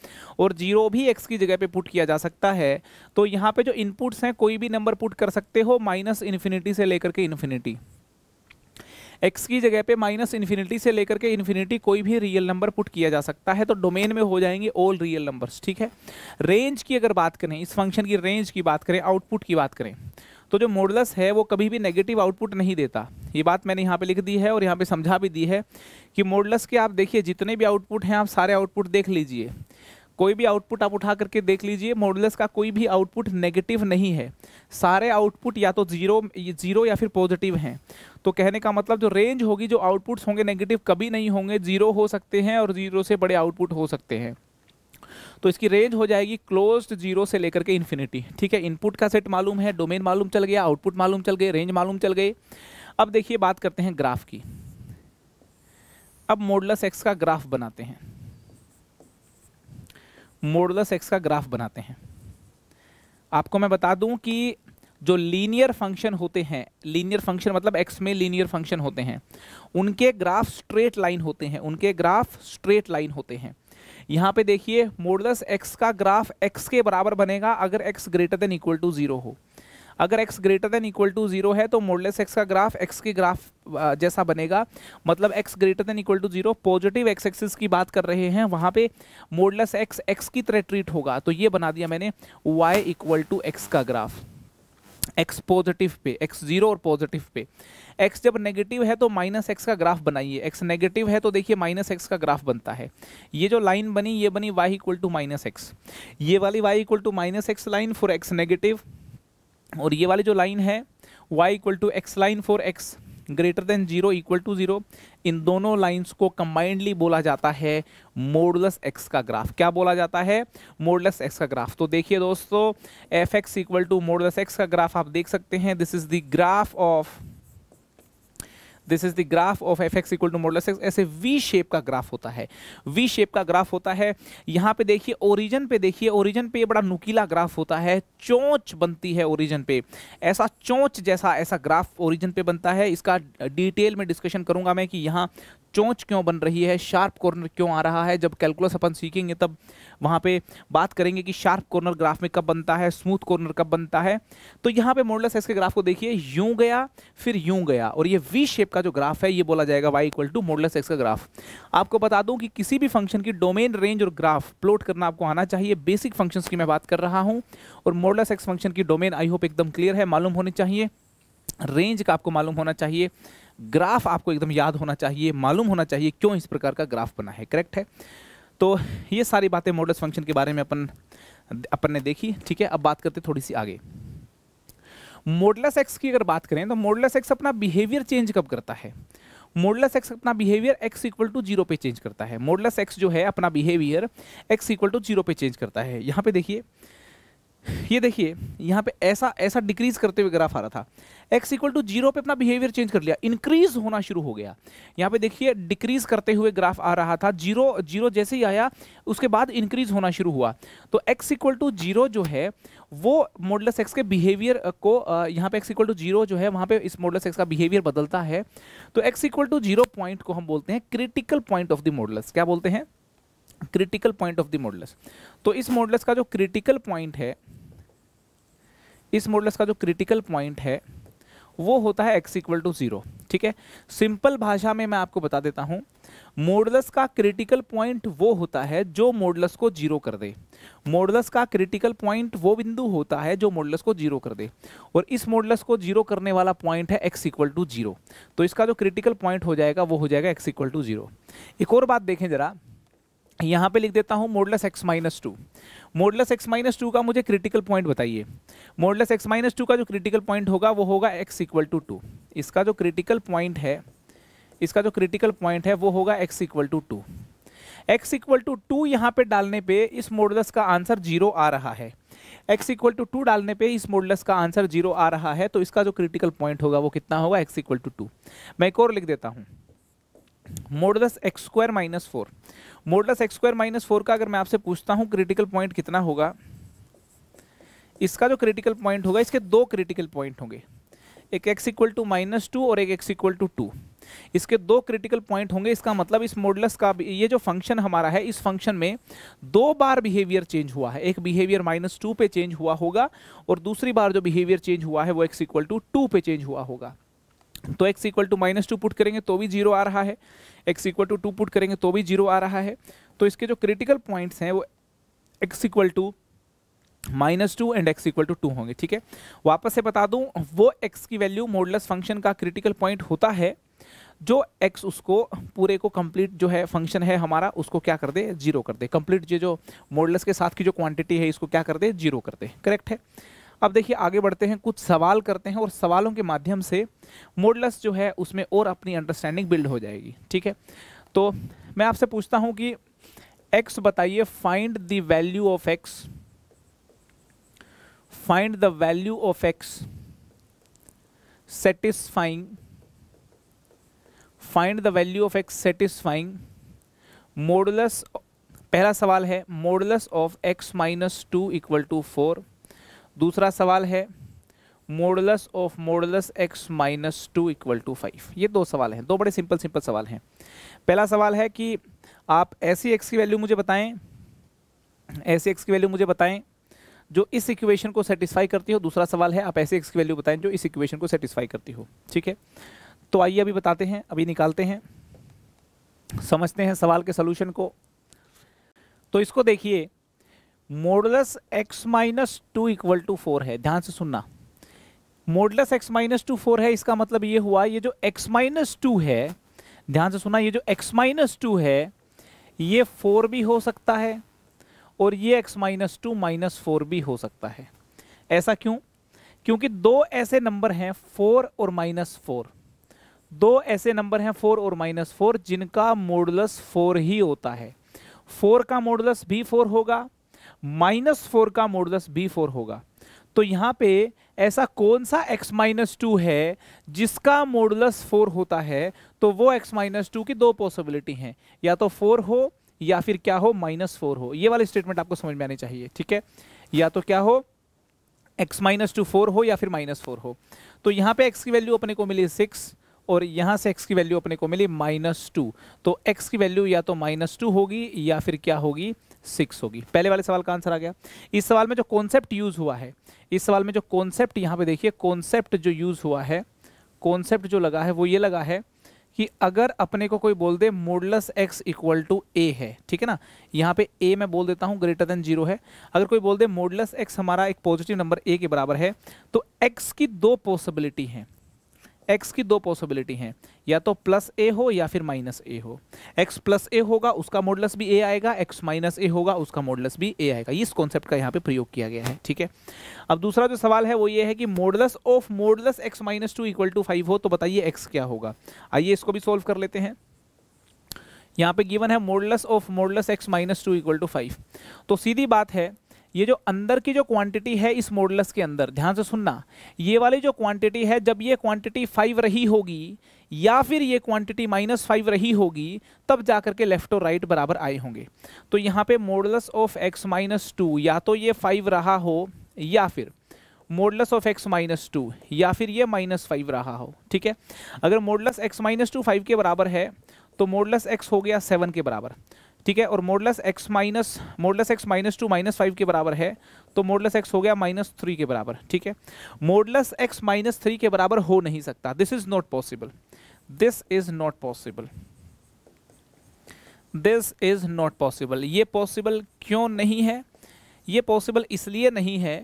[SPEAKER 1] और जीरो भी एक्स की जगह पे पुट किया जा सकता है तो यहाँ पे जो इनपुट्स हैं कोई भी नंबर पुट कर सकते हो माइनस इन्फिनिटी से लेकर के इन्फिनिटी एक्स की जगह पे माइनस इन्फिनिटी से लेकर के इन्फिनिटी कोई भी रियल नंबर पुट किया जा सकता है तो डोमेन में हो जाएंगे ऑल रियल नंबर्स ठीक है रेंज की अगर बात करें इस फंक्शन की रेंज की बात करें आउटपुट की बात करें तो जो मोडलस है वो कभी भी नेगेटिव आउटपुट नहीं देता ये बात मैंने यहाँ पे लिख दी है और यहाँ पे समझा भी दी है कि मोडलस के आप देखिए जितने भी आउटपुट हैं आप सारे आउटपुट देख लीजिए कोई भी आउटपुट आप उठा करके देख लीजिए मोडलस का कोई भी आउटपुट नेगेटिव नहीं है सारे आउटपुट या तो जीरो जीरो या फिर पॉजिटिव हैं तो कहने का मतलब जो रेंज होगी जो आउटपुट्स होंगे नेगेटिव कभी नहीं होंगे जीरो हो सकते हैं और जीरो से बड़े आउटपुट हो सकते हैं तो इसकी रेंज हो जाएगी क्लोज जीरो से लेकर के इन्फिनिटी ठीक है इनपुट का सेट मालूम है डोमेन मालूम चल गया आउटपुट मालूम चल गए रेंज मालूम चल गई अब देखिए बात करते हैं ग्राफ की अब मोडलस एक्स का ग्राफ बनाते हैं मोडलस एक्स का ग्राफ बनाते हैं आपको मैं बता दूं कि जो लीनियर फंक्शन होते हैं लीनियर फंक्शन मतलब एक्स में लीनियर फंक्शन होते हैं उनके ग्राफ स्ट्रेट लाइन होते हैं उनके ग्राफ स्ट्रेट लाइन होते हैं यहाँ पे देखिए मोडलस एक्स का ग्राफ एक्स के बराबर बनेगा अगर x greater than equal to zero हो अगर x greater than equal to zero है तो मोडलेस x का ग्राफ x के ग्राफ जैसा बनेगा मतलब x greater than equal to zero positive x axis की बात कर रहे हैं वहाँ पे मोडलेस x x की तरह ट्रीट होगा तो ये बना दिया मैंने y इक्वल टू एक्स का ग्राफ एक्स पॉजिटिव पे एक्स जीरो और पॉजिटिव पे एक्स जब नेगेटिव है तो माइनस एक्स का ग्राफ बनाइए एक्स नेगेटिव है तो देखिए माइनस एक्स का ग्राफ बनता है ये जो लाइन बनी ये बनी y equal to minus x ये वाली y equal to minus x line for x negative और ये वाली जो लाइन है y equal to x line for x greater than zero equal to zero इन दोनों लाइंस को कंबाइंडली बोला जाता है मोडलस एक्स का ग्राफ क्या बोला जाता है मोडलस एक्स का ग्राफ तो देखिए दोस्तों f x equal to modulus x का ग्राफ आप देख सकते हैं this is the graph of this is the graph of f x equal to modulus x ऐसे वी शेप का ग्राफ होता है वी शेप का ग्राफ होता है यहाँ पे देखिए ओरिजन पे देखिए ओरिजन पे बड़ा नुकीला ग्राफ होता है चोंच बनती है ओरिजन पे ऐसा चोंच जैसा ऐसा ग्राफ ओरिजन पे बनता है इसका डिटेल में डिस्कशन करूंगा मैं कि यहाँ चोंच क्यों बन रही है शार्प कॉर्नर क्यों आ रहा है जब कैलकुलस अपन सीखेंगे तब वहाँ पे बात करेंगे कि शार्प कॉर्नर ग्राफ में कब बनता है स्मूथ कॉर्नर कब बनता है तो यहाँ पे मॉडल साइज के ग्राफ को देखिए यूं गया फिर यूं गया और ये वी शेप का जो ग्राफ है ये बोला जाएगा y equal to modulus का ग्राफ आपको बता दूँ कि किसी भी फंक्शन की डोमेन रेंज और ग्राफ प्लॉट करना आपको आना चाहिए बेसिक फंक्शन की मैं बात कर रहा हूँ और मॉडल साइज फंक्शन की डोमेन आई होप एकदम क्लियर है मालूम होनी चाहिए रेंज का आपको मालूम होना चाहिए ग्राफ आपको एकदम याद होना चाहिए मालूम होना चाहिए क्यों इस प्रकार का ग्राफ बना है करेक्ट है तो ये सारी बातें मॉडल्स फंक्शन के बारे में अपन अपन ने देखी ठीक है अब बात करते थोड़ी सी आगे मोडलस एक्स की अगर बात करें तो मोडलस एक्स अपना बिहेवियर चेंज कब करता है मोडलस एक्स अपना behaviour x equal to zero पे चेंज करता है मोडलस एक्स जो है अपना behaviour x equal to zero पे चेंज करता है यहाँ पे देखिए ये देखिए यहाँ पे ऐसा ऐसा डिक्रीज करते हुए ग्राफ आ रहा था एक्स इक्वल टू जीरो पे अपना बिहेवियर चेंज कर लिया इंक्रीज होना शुरू हो गया यहाँ पे देखिए डिक्रीज करते हुए ग्राफ आ रहा था जीरो जीरो जैसे ही आया उसके बाद इंक्रीज होना शुरू हुआ तो एक्स इक्वल टू जीरो जो है वो मोडलस एक्स के बिहेवियर को यहाँ पे एक्स इक्वल टू जीरो जो है वहाँ पे इस मोडलस एक्स का बिहेवियर बदलता है तो x equal to zero point को हम बोलते हैं critical point of the modulus क्या बोलते हैं critical point of the modulus तो इस मोडलस का जो क्रिटिकल पॉइंट है इस मॉडल्स का जो क्रिटिकल पॉइंट है वो होता है एक्स इक्वल टू ज़ीरो ठीक है सिंपल भाषा में मैं आपको बता देता हूं मोडलस का क्रिटिकल पॉइंट वो होता है जो मोडलस को जीरो कर दे मोडलस का क्रिटिकल पॉइंट वो बिंदु होता है जो मोडलस को जीरो कर दे और इस मोडलस को जीरो करने वाला पॉइंट है एक्स इक्वल टू जीरो तो इसका जो क्रिटिकल पॉइंट हो जाएगा वो हो जाएगा एक्स इक्वल टू जीरो एक और बात देखें ज़रा यहां पे लिख देता हूं modulus x minus two modulus x minus two का मुझे क्रिटिकल पॉइंट बताइए मोडलस एक्स माइनस टू का जो क्रिटिकल पॉइंट होगा वो होगा एक्स इक्वल टू टू इसका जो क्रिटिकल पॉइंट है इसका जो क्रिटिकल पॉइंट है वो होगा x equal to two x equal to two यहाँ पर डालने पे इस मोडलस का आंसर जीरो आ रहा है एक्स इक्वल टू टू डालने पे इस मोडलस का आंसर जीरो आ रहा है तो इसका जो क्रिटिकल पॉइंट होगा वो कितना होगा एक्स इक्वल टू टू मैं एक और लिख देता हूँ modulus x square minus four modulus x square minus four का अगर मैं आपसे पूछता हूँ क्रिटिकल पॉइंट कितना होगा इसका जो क्रिटिकल पॉइंट होगा इसके दो क्रिटिकल पॉइंट होंगे एक x equal to minus two और एक एक्स इक्वल टू टू इसके दो क्रिटिकल पॉइंट होंगे इसका मतलब इस मोडलस का ये जो फंक्शन हमारा है इस फंक्शन में दो बार बिहेवियर चेंज हुआ है एक बिहेवियर माइनस टू पे चेंज हुआ होगा और दूसरी बार जो बिहेवियर चेंज हुआ है वो एक्स इक्वल टू टू पे चेंज हुआ होगा तो x equal to minus two put करेंगे तो भी जीरो आ रहा है x equal to two put करेंगे तो भी जीरो आ रहा है तो इसके जो क्रिटिकल पॉइंट्स हैं वो x equal to minus two and x equal to two होंगे ठीक है वापस से बता दूं वो x की वैल्यू मोडलस फंक्शन का क्रिटिकल पॉइंट होता है जो x उसको पूरे को कंप्लीट जो है फंक्शन है हमारा उसको क्या कर दे जीरो कर दे कंप्लीट ये जो मोडलस के साथ की जो क्वांटिटी है इसको क्या कर दे जीरो कर दे करेक्ट है अब देखिए आगे बढ़ते हैं कुछ सवाल करते हैं और सवालों के माध्यम से मोडलस जो है उसमें और अपनी अंडरस्टैंडिंग बिल्ड हो जाएगी ठीक है तो मैं आपसे पूछता हूं कि एक्स बताइए find the value of x find the value of x satisfying find the value of x satisfying modulus पहला सवाल है modulus of x minus two equal to four दूसरा सवाल है modulus of modulus x minus two equal to five ये दो सवाल हैं दो बड़े सिंपल सिंपल सवाल हैं पहला सवाल है कि आप ऐसी एक्स की वैल्यू मुझे बताएं ऐसी एक्स की वैल्यू मुझे बताएं जो इस इक्वेशन को सेटिस्फाई करती हो दूसरा सवाल है आप ऐसे एक्स की वैल्यू बताएं जो इस इक्वेशन को सेटिस्फाई करती हो ठीक है तो आइए अभी बताते हैं अभी निकालते हैं समझते हैं सवाल के सोल्यूशन को तो इसको देखिए modulus x minus two equal to four है ध्यान से सुनना modulus x minus two four है इसका मतलब ये हुआ ये जो एक्स माइनस टू है ध्यान से सुना ये जो एक्स माइनस टू है ये फोर भी हो सकता है और ये x minus two minus four भी हो सकता है ऐसा क्यों क्योंकि दो ऐसे नंबर हैं फोर और माइनस फोर दो ऐसे नंबर हैं फोर और माइनस फोर जिनका मोडलस फोर ही होता है फोर का मोडलस भी फोर होगा माइनस फोर का मोडलस बी फोर होगा तो यहाँ पे ऐसा कौन सा x माइनस टू है जिसका मोडलस फोर होता है तो वो x माइनस टू की दो पॉसिबिलिटी हैं या तो फोर हो या फिर क्या हो माइनस फोर हो ये वाली स्टेटमेंट आपको समझ में आनी चाहिए ठीक है या तो क्या हो x माइनस टू फोर हो या फिर माइनस फोर हो तो यहाँ पे x की वैल्यू अपने को मिली सिक्स और यहाँ से x की वैल्यू अपने को मिली माइनस टू तो x की वैल्यू या तो माइनस टू होगी या फिर क्या होगी सिक्स होगी पहले वाले सवाल का आंसर आ गया इस सवाल में जो कॉन्सेप्ट यूज हुआ है इस सवाल में जो कॉन्सेप्ट यहाँ पे देखिए कॉन्सेप्ट जो यूज हुआ है कॉन्सेप्ट जो लगा है वो ये लगा है कि अगर अपने को कोई बोल दे modulus x equal to a है ठीक है ना यहाँ पे ए मैं बोल देता हूँ ग्रेटर देन जीरो है अगर कोई बोल दे मोडलस एक्स हमारा एक पॉजिटिव नंबर ए के बराबर है तो एक्स की दो पॉसिबिलिटी हैं एक्स की दो पॉसिबिलिटी हैं या तो प्लस ए हो या फिर माइनस ए हो एक्स प्लस ए होगा उसका मॉडलस भी ए आएगा एक्स माइनस ए होगा उसका मॉडलस भी ए आएगा इस कॉन्सेप्ट का यहाँ पे प्रयोग किया गया है ठीक है अब दूसरा जो सवाल है वो ये है कि modulus of modulus x minus two equal to five हो तो बताइए एक्स क्या होगा आइए इसको भी सोल्व कर लेते हैं यहाँ पे गिवन है modulus of modulus x minus two equal to five तो सीधी बात है ये जो अंदर की जो क्वांटिटी है इस मॉडलस के अंदर ध्यान से सुनना ये वाली जो क्वांटिटी है जब ये क्वांटिटी फाइव रही होगी या फिर ये क्वांटिटी माइनस फाइव रही होगी तब जा करके लेफ्ट और राइट बराबर आए होंगे तो यहाँ पे modulus of x minus two या तो ये फाइव रहा हो या फिर modulus of x minus two या फिर ये माइनस फाइव रहा हो ठीक है अगर modulus x minus two five के बराबर है तो मॉडलस एक्स हो गया सेवन के बराबर ठीक है और modulus x minus modulus x minus two minus five के बराबर है तो मोडलस एक्स हो गया माइनस थ्री के बराबर ठीक है मोडलस एक्स माइनस थ्री के बराबर हो नहीं सकता this is not possible this is not possible this is not possible ये पॉसिबल क्यों नहीं है ये पॉसिबल इसलिए नहीं है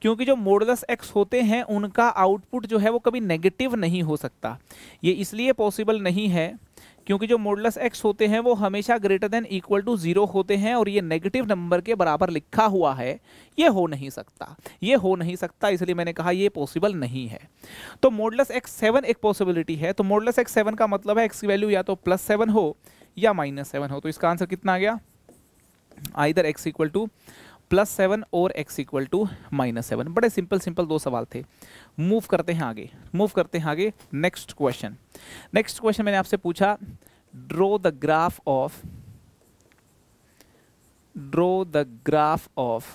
[SPEAKER 1] क्योंकि जो मोडलस एक्स होते हैं उनका आउटपुट जो है वो कभी नेगेटिव नहीं हो सकता ये इसलिए पॉसिबल नहीं है क्योंकि जो मोडलस एक्स होते हैं वो हमेशा greater than equal to zero होते हैं और ये नेगेटिव नंबर के बराबर लिखा हुआ है ये हो नहीं सकता ये हो नहीं सकता इसलिए मैंने कहा ये पॉसिबल नहीं है तो मोडलस एक्स सेवन एक पॉसिबिलिटी है तो मोडलस एक्स सेवन का मतलब है एक्स की वैल्यू या तो प्लस सेवन हो या माइनस सेवन हो तो इसका आंसर कितना आ गया either x equal to plus seven और x equal to minus seven बड़े सिंपल सिंपल दो सवाल थे मूव करते हैं आगे मूव करते हैं आगे नेक्स्ट क्वेश्चन नेक्स्ट क्वेश्चन मैंने आपसे पूछा draw the graph of draw the graph of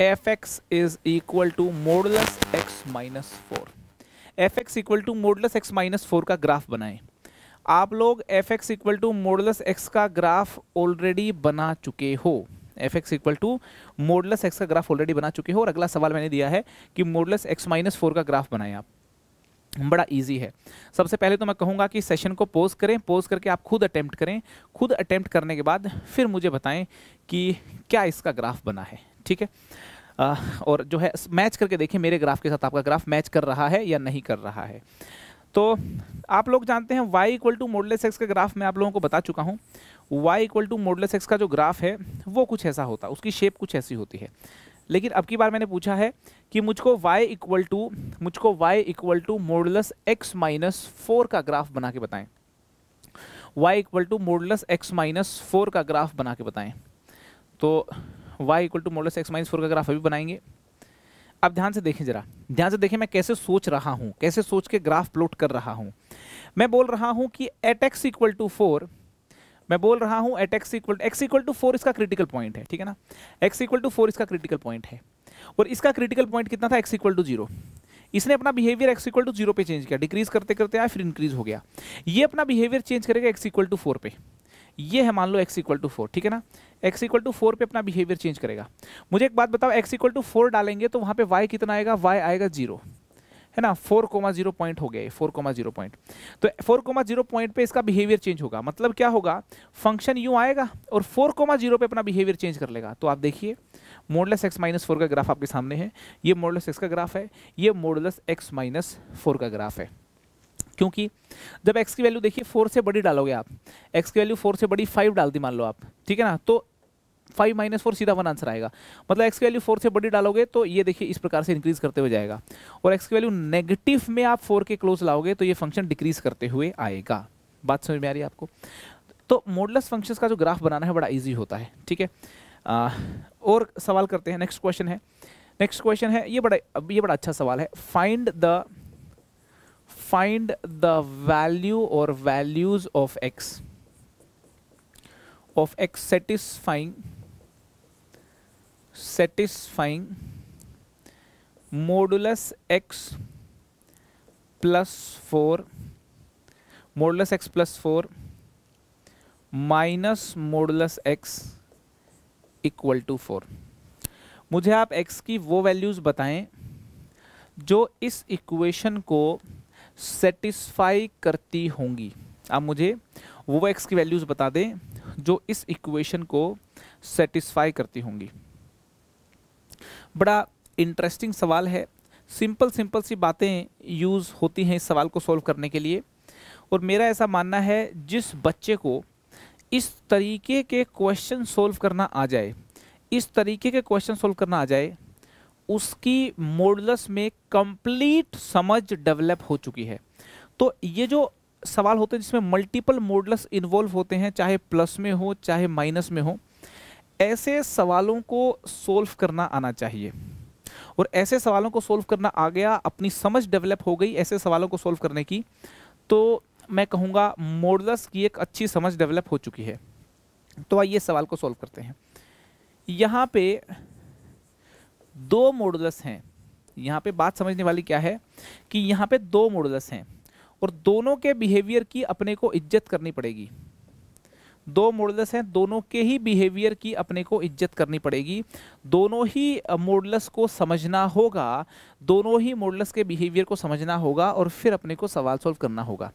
[SPEAKER 1] f x is equal to modulus x minus four f x equal to modulus x minus four का ग्राफ बनाएं आप लोग f x equal to modulus x का graph already बना चुके हो f x equal to modulus x का graph already बना चुके हो और अगला सवाल मैंने दिया है कि मोडलस एक्स माइनस फोर का ग्राफ बनाएं आप बड़ा इजी है सबसे पहले तो मैं कहूँगा कि सेशन को पोज करें पोज करके आप खुद अटैम्प्ट करें खुद अटैम्प्ट करने के बाद फिर मुझे बताएं कि क्या इसका ग्राफ बना है ठीक है और जो है मैच करके देखें मेरे ग्राफ के साथ आपका ग्राफ मैच कर रहा है या नहीं कर रहा है तो आप लोग जानते हैं y equal to modulus x का ग्राफ मैं आप लोगों को बता चुका हूं y equal to modulus x का जो ग्राफ है वो कुछ ऐसा होता उसकी शेप कुछ ऐसी होती है लेकिन अब की बार मैंने पूछा है कि मुझको y इक्वल टू मुझको y equal to modulus x minus four का ग्राफ बना के बताएं y equal to modulus x minus four का ग्राफ बना के बताएं तो y equal to modulus x minus four का ग्राफ अभी बनाएंगे अब ध्यान से देखें जरा ध्यान से देखें मैं कैसे सोच रहा हूँ कैसे सोच के ग्राफ प्लॉट कर रहा हूँ मैं बोल रहा हूँ कि at x equal to four मैं बोल रहा हूँ at x equal x equal to four इसका क्रिटिकल पॉइंट है ठीक है ना एक्स इक्वल टू फोर इसका क्रिटिकल पॉइंट है और इसका क्रिटिकल पॉइंट कितना था एक्स इक्वल टू जीरो इसने अपना behaviour x equal to zero पे चेंज किया डिक्रीज करते करते आया फिर इंक्रीज हो गया ये अपना बिहेवियर चेंज करेगा एक्स इक्वल टू फोर पे ये है मान लो एक्स इक्वल टू फोर ठीक है ना एक्स इक्वल टू फोर पे अपना बिहेवियर चेंज करेगा मुझे एक बात बताओ एक्स इक्वल टू फोर डालेंगे तो वहाँ पे वाई कितना आएगा वाई आएगा जीरो है ना फोर कोमा जीरो पॉइंट हो गया फोर कोमा जीरो पॉइंट तो फोर कोमा जीरो पॉइंट पे इसका बिहेवियर चेंज होगा मतलब क्या होगा फंक्शन यू आएगा और फोर कोमा जीरो पे अपना बिहेवियर चेंज कर लेगा तो आप देखिए मोडलस एक्स माइनस फोर का ग्राफ आपके सामने है ये मोडलस एक्स का ग्राफ है ये मोडलस एक्स माइनस फोर का ग्राफ है क्योंकि जब x की वैल्यू देखिए फोर से बड़ी डालोगे आप x की वैल्यू फोर से बड़ी फाइव डाल दी मान लो आप ठीक है ना तो फाइव माइनस फोर सीधा वन आंसर आएगा मतलब एक्स की वैल्यू फोर से बड़ी डालोगे तो ये देखिए इस प्रकार से इंक्रीज करते हुए जाएगा और एक्स की वैल्यू नेगेटिव में आप फोर के क्लोज लाओगे तो ये फंक्शन डिक्रीज करते हुए आएगा बात समझ में आ रही है आपको तो मोडलस फंक्शंस का जो ग्राफ बनाना है बड़ा ईजी होता है ठीक है और सवाल करते हैं नेक्स्ट क्वेश्चन है नेक्स्ट क्वेश्चन है ये बड़ा अब ये बड़ा अच्छा सवाल है find the find the value और values of x of x satisfying satisfying modulus x plus 4 modulus x plus 4 minus modulus x equal to four मुझे आप एक्स की वो वैल्यूज़ बताएं जो इस इक्वेशन को सेटिस्फाई करती होंगी आप मुझे वो एक्स की वैल्यूज़ बता दें जो इस इक्वेशन को सेटिस्फाई करती होंगी बड़ा इंटरेस्टिंग सवाल है सिंपल सिंपल सी बातें यूज़ होती हैं इस सवाल को सॉल्व करने के लिए और मेरा ऐसा मानना है जिस बच्चे को इस तरीके के क्वेश्चन सोल्व करना आ जाए इस तरीके के क्वेश्चन सोल्व करना आ जाए उसकी मोडलस में कंप्लीट समझ डेवलप हो चुकी है तो ये जो सवाल होते हैं जिसमें मल्टीपल मोडलस इन्वॉल्व होते हैं चाहे प्लस में हो चाहे माइनस में हो ऐसे सवालों को सोल्व करना आना चाहिए और ऐसे सवालों को सोल्व करना आ गया अपनी समझ डेवलप हो गई ऐसे सवालों को सोल्व करने की तो मैं कहूँगा मोडलस की एक अच्छी समझ डेवलप हो चुकी है तो आइए सवाल को सोल्व करते हैं यहाँ पे दो मोडलस हैं यहाँ पे बात समझने वाली क्या है कि यहाँ पे दो मोडलस हैं और दोनों के बिहेवियर की अपने को इज्जत करनी पड़ेगी दो मॉडल्स हैं दोनों के ही बिहेवियर की अपने को इज्जत करनी पड़ेगी दोनों ही मोडल्स को समझना होगा दोनों ही मॉडल्स के बिहेवियर को समझना होगा और फिर अपने को सवाल सॉल्व करना होगा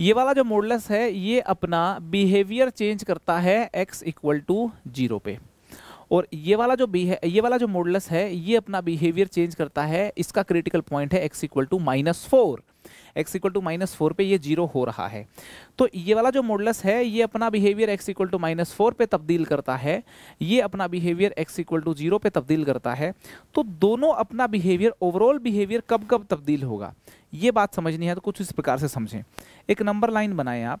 [SPEAKER 1] ये वाला जो मोडल्स है ये अपना बिहेवियर चेंज करता है एक्स इक्वल टू जीरो पे और ये वाला जो बी है ये वाला जो मोडलस है ये अपना बिहेवियर चेंज करता है इसका क्रिटिकल पॉइंट है x equal to minus four x equal to minus four पर यह जीरो हो रहा है तो ये वाला जो मोडलस है ये अपना behaviour x equal to minus four पर तब्दील करता है ये अपना behaviour x equal to zero पर तब्दील करता है तो दोनों अपना बिहेवियर ओवरऑल बिहेवियर कब कब तब्दील होगा ये बात समझनी है तो कुछ इस प्रकार से समझें एक नंबर लाइन बनाएं आप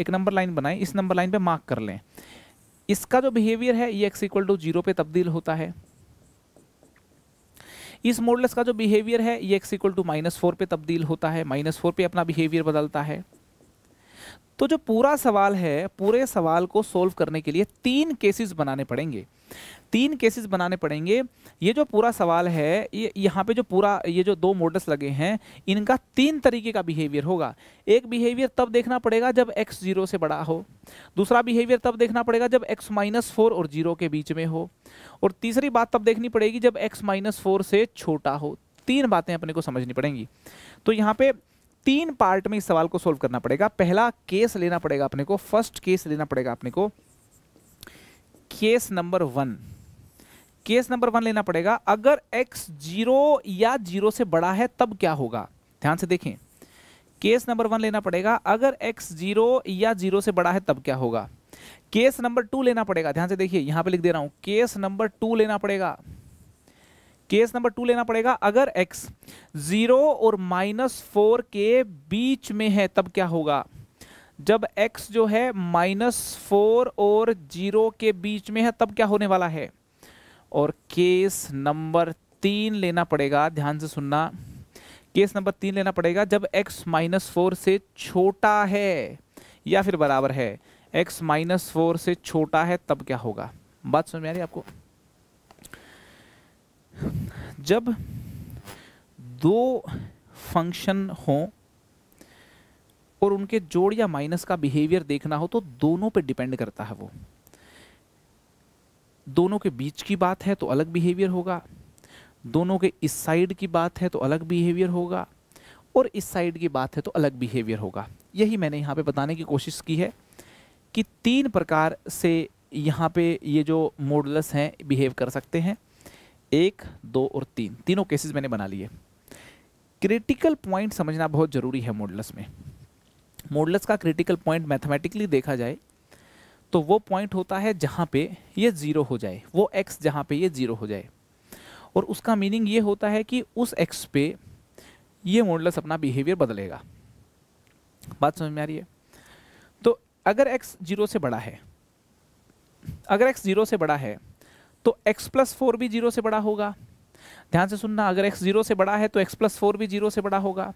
[SPEAKER 1] एक नंबर लाइन बनाएं इस नंबर लाइन पे मार्क कर लें इसका जो बिहेवियर है ये एक्स इक्वल टू जीरो पे तब्दील होता है इस मोडलस का जो बिहेवियर है ये x equal to minus four पे तब्दील होता है माइनस फोर पे अपना बिहेवियर बदलता है तो जो पूरा सवाल है पूरे सवाल को सोल्व करने के लिए तीन केसेस बनाने पड़ेंगे तीन केसेस बनाने पड़ेंगे ये जो पूरा सवाल है ये यहाँ पे जो पूरा ये जो दो मोडस लगे हैं इनका तीन तरीके का बिहेवियर होगा एक बिहेवियर तब देखना पड़ेगा जब x जीरो से बड़ा हो दूसरा बिहेवियर तब देखना पड़ेगा जब x माइनस फोर और जीरो के बीच में हो और तीसरी बात तब देखनी पड़ेगी जब एक्स माइनस फोर से छोटा हो तीन बातें अपने को समझनी पड़ेंगी तो यहाँ पर तीन पार्ट में इस सवाल को सोल्व करना पड़ेगा पहला केस लेना पड़ेगा अपने को फर्स्ट केस लेना पड़ेगा अपने को case number one case number one लेना पड़ेगा अगर एक्स जीरो या जीरो से बड़ा है तब क्या होगा ध्यान से देखें केस नंबर वन लेना पड़ेगा अगर एक्स जीरो या जीरो से बड़ा है तब क्या होगा केस नंबर टू लेना पड़ेगा ध्यान से देखिए यहां पे लिख दे रहा हूं केस नंबर टू लेना पड़ेगा केस नंबर टू लेना पड़ेगा अगर एक्स जीरो और माइनस फोर के बीच में है तब क्या होगा जब x जो है माइनस फोर और जीरो के बीच में है तब क्या होने वाला है और केस नंबर तीन लेना पड़ेगा ध्यान से सुनना केस नंबर तीन लेना पड़ेगा जब x माइनस फोर से छोटा है या फिर बराबर है x माइनस फोर से छोटा है तब क्या होगा बात समझ में आ रही आपको जब दो फंक्शन हों और उनके जोड़ या माइनस का बिहेवियर देखना हो तो दोनों पे डिपेंड करता है वो दोनों के बीच की बात है तो अलग बिहेवियर होगा दोनों के इस साइड की बात है तो अलग बिहेवियर होगा और इस साइड की बात है तो अलग बिहेवियर होगा यही मैंने यहाँ पे बताने की कोशिश की है कि तीन प्रकार से यहाँ पे ये जो मोडल्स हैं बिहेव कर सकते हैं एक दो और तीन तीनों केसेस मैंने बना लिए क्रिटिकल पॉइंट समझना बहुत ज़रूरी है मॉडल्स में मोडलस का क्रिटिकल पॉइंट मैथमेटिकली देखा जाए तो वो पॉइंट होता है जहाँ पे ये ज़ीरो हो जाए वो एक्स जहाँ पे ये ज़ीरो हो जाए और उसका मीनिंग ये होता है कि उस एक्स पे ये मोडलस अपना बिहेवियर बदलेगा बात समझ में आ रही है तो अगर एक्स जीरो से बड़ा है अगर एक्स जीरो से बड़ा है तो एक्स प्लस फोर भी जीरो से बड़ा होगा ध्यान से सुनना अगर x जीरो से बड़ा है तो x प्लस फोर भी जीरो से बड़ा होगा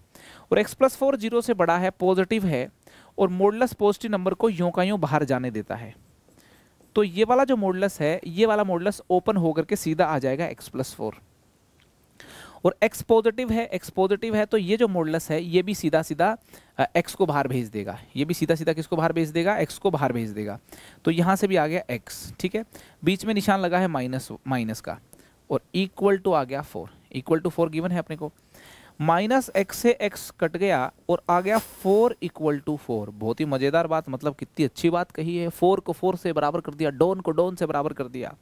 [SPEAKER 1] और x प्लस फोर जीरो से बड़ा है पॉजिटिव है और मोडलस पॉजिटिव नंबर को यों का यों बाहर जाने देता है तो ये वाला जो मोडलस है ये वाला मोडलस ओपन होकर के सीधा आ जाएगा x प्लस फोर और x पॉजिटिव है x पॉजिटिव है तो ये जो मोडलस है ये भी सीधा सीधा x को बाहर भेज देगा ये भी सीधा सीधा किसको बाहर भेज देगा x को बाहर भेज देगा तो यहाँ से भी आ गया x ठीक है बीच में निशान लगा है माइनस माइनस का और इक्वल टू आ गया four equal to four given है अपने को माइनस एक्स से एक्स कट गया और आ गया फोर इक्वल टू फोर बहुत ही मज़ेदार बात मतलब कितनी अच्छी बात कही है फोर को फोर से बराबर कर दिया डोन को डोन से बराबर कर दिया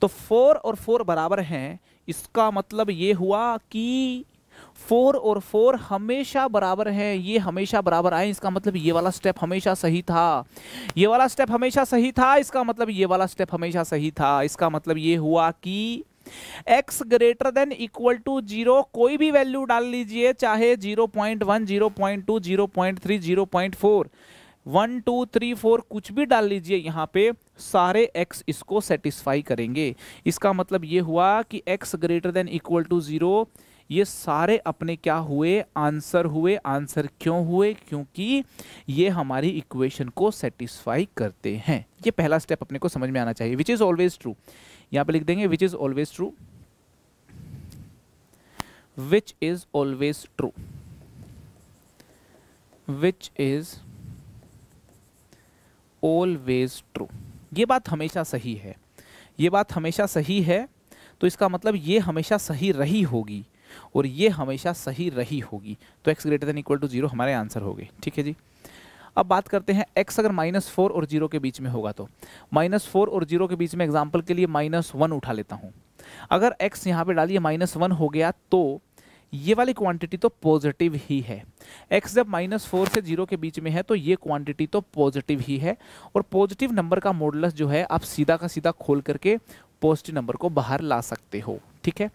[SPEAKER 1] तो फोर और फोर बराबर हैं इसका मतलब ये हुआ कि फोर और फोर हमेशा बराबर हैं ये हमेशा बराबर आए इसका मतलब ये वाला स्टेप हमेशा सही था ये वाला स्टेप हमेशा सही था इसका मतलब ये वाला स्टेप हमेशा सही था इसका मतलब ये हुआ कि x greater than equal to zero कोई भी वैल्यू डाल लीजिए चाहे zero point one zero point two zero point three zero point four one two three four कुछ भी डाल लीजिए यहाँ पे सारे x इसको सेटिस्फाई करेंगे इसका मतलब ये हुआ कि x greater than equal to zero ये सारे अपने क्या हुए आंसर हुए आंसर क्यों हुए क्योंकि ये हमारी इक्वेशन को सेटिस्फाई करते हैं ये पहला स्टेप अपने को समझ में आना चाहिए विच इज़ ऑलवेज ट्रू यहां पे लिख देंगे which is always true which is always true which is always true ये बात हमेशा सही है ये बात हमेशा सही है तो इसका मतलब ये हमेशा सही रही होगी और ये हमेशा सही रही होगी तो x greater than equal to zero हमारे आंसर हो गए ठीक है जी अब बात करते हैं एक्स अगर माइनस फोर और जीरो के बीच में होगा तो माइनस फोर और जीरो के बीच में एग्जाम्पल के लिए माइनस वन उठा लेता हूँ अगर एक्स यहाँ पे डालिए माइनस वन हो गया तो ये वाली क्वांटिटी तो पॉजिटिव ही है एक्स जब माइनस फोर से जीरो के बीच में है तो ये क्वांटिटी तो पॉजिटिव ही है और पॉजिटिव नंबर का मॉडलस जो है आप सीधा का सीधा खोल करके पॉजिटिव नंबर को बाहर ला सकते हो ठीक है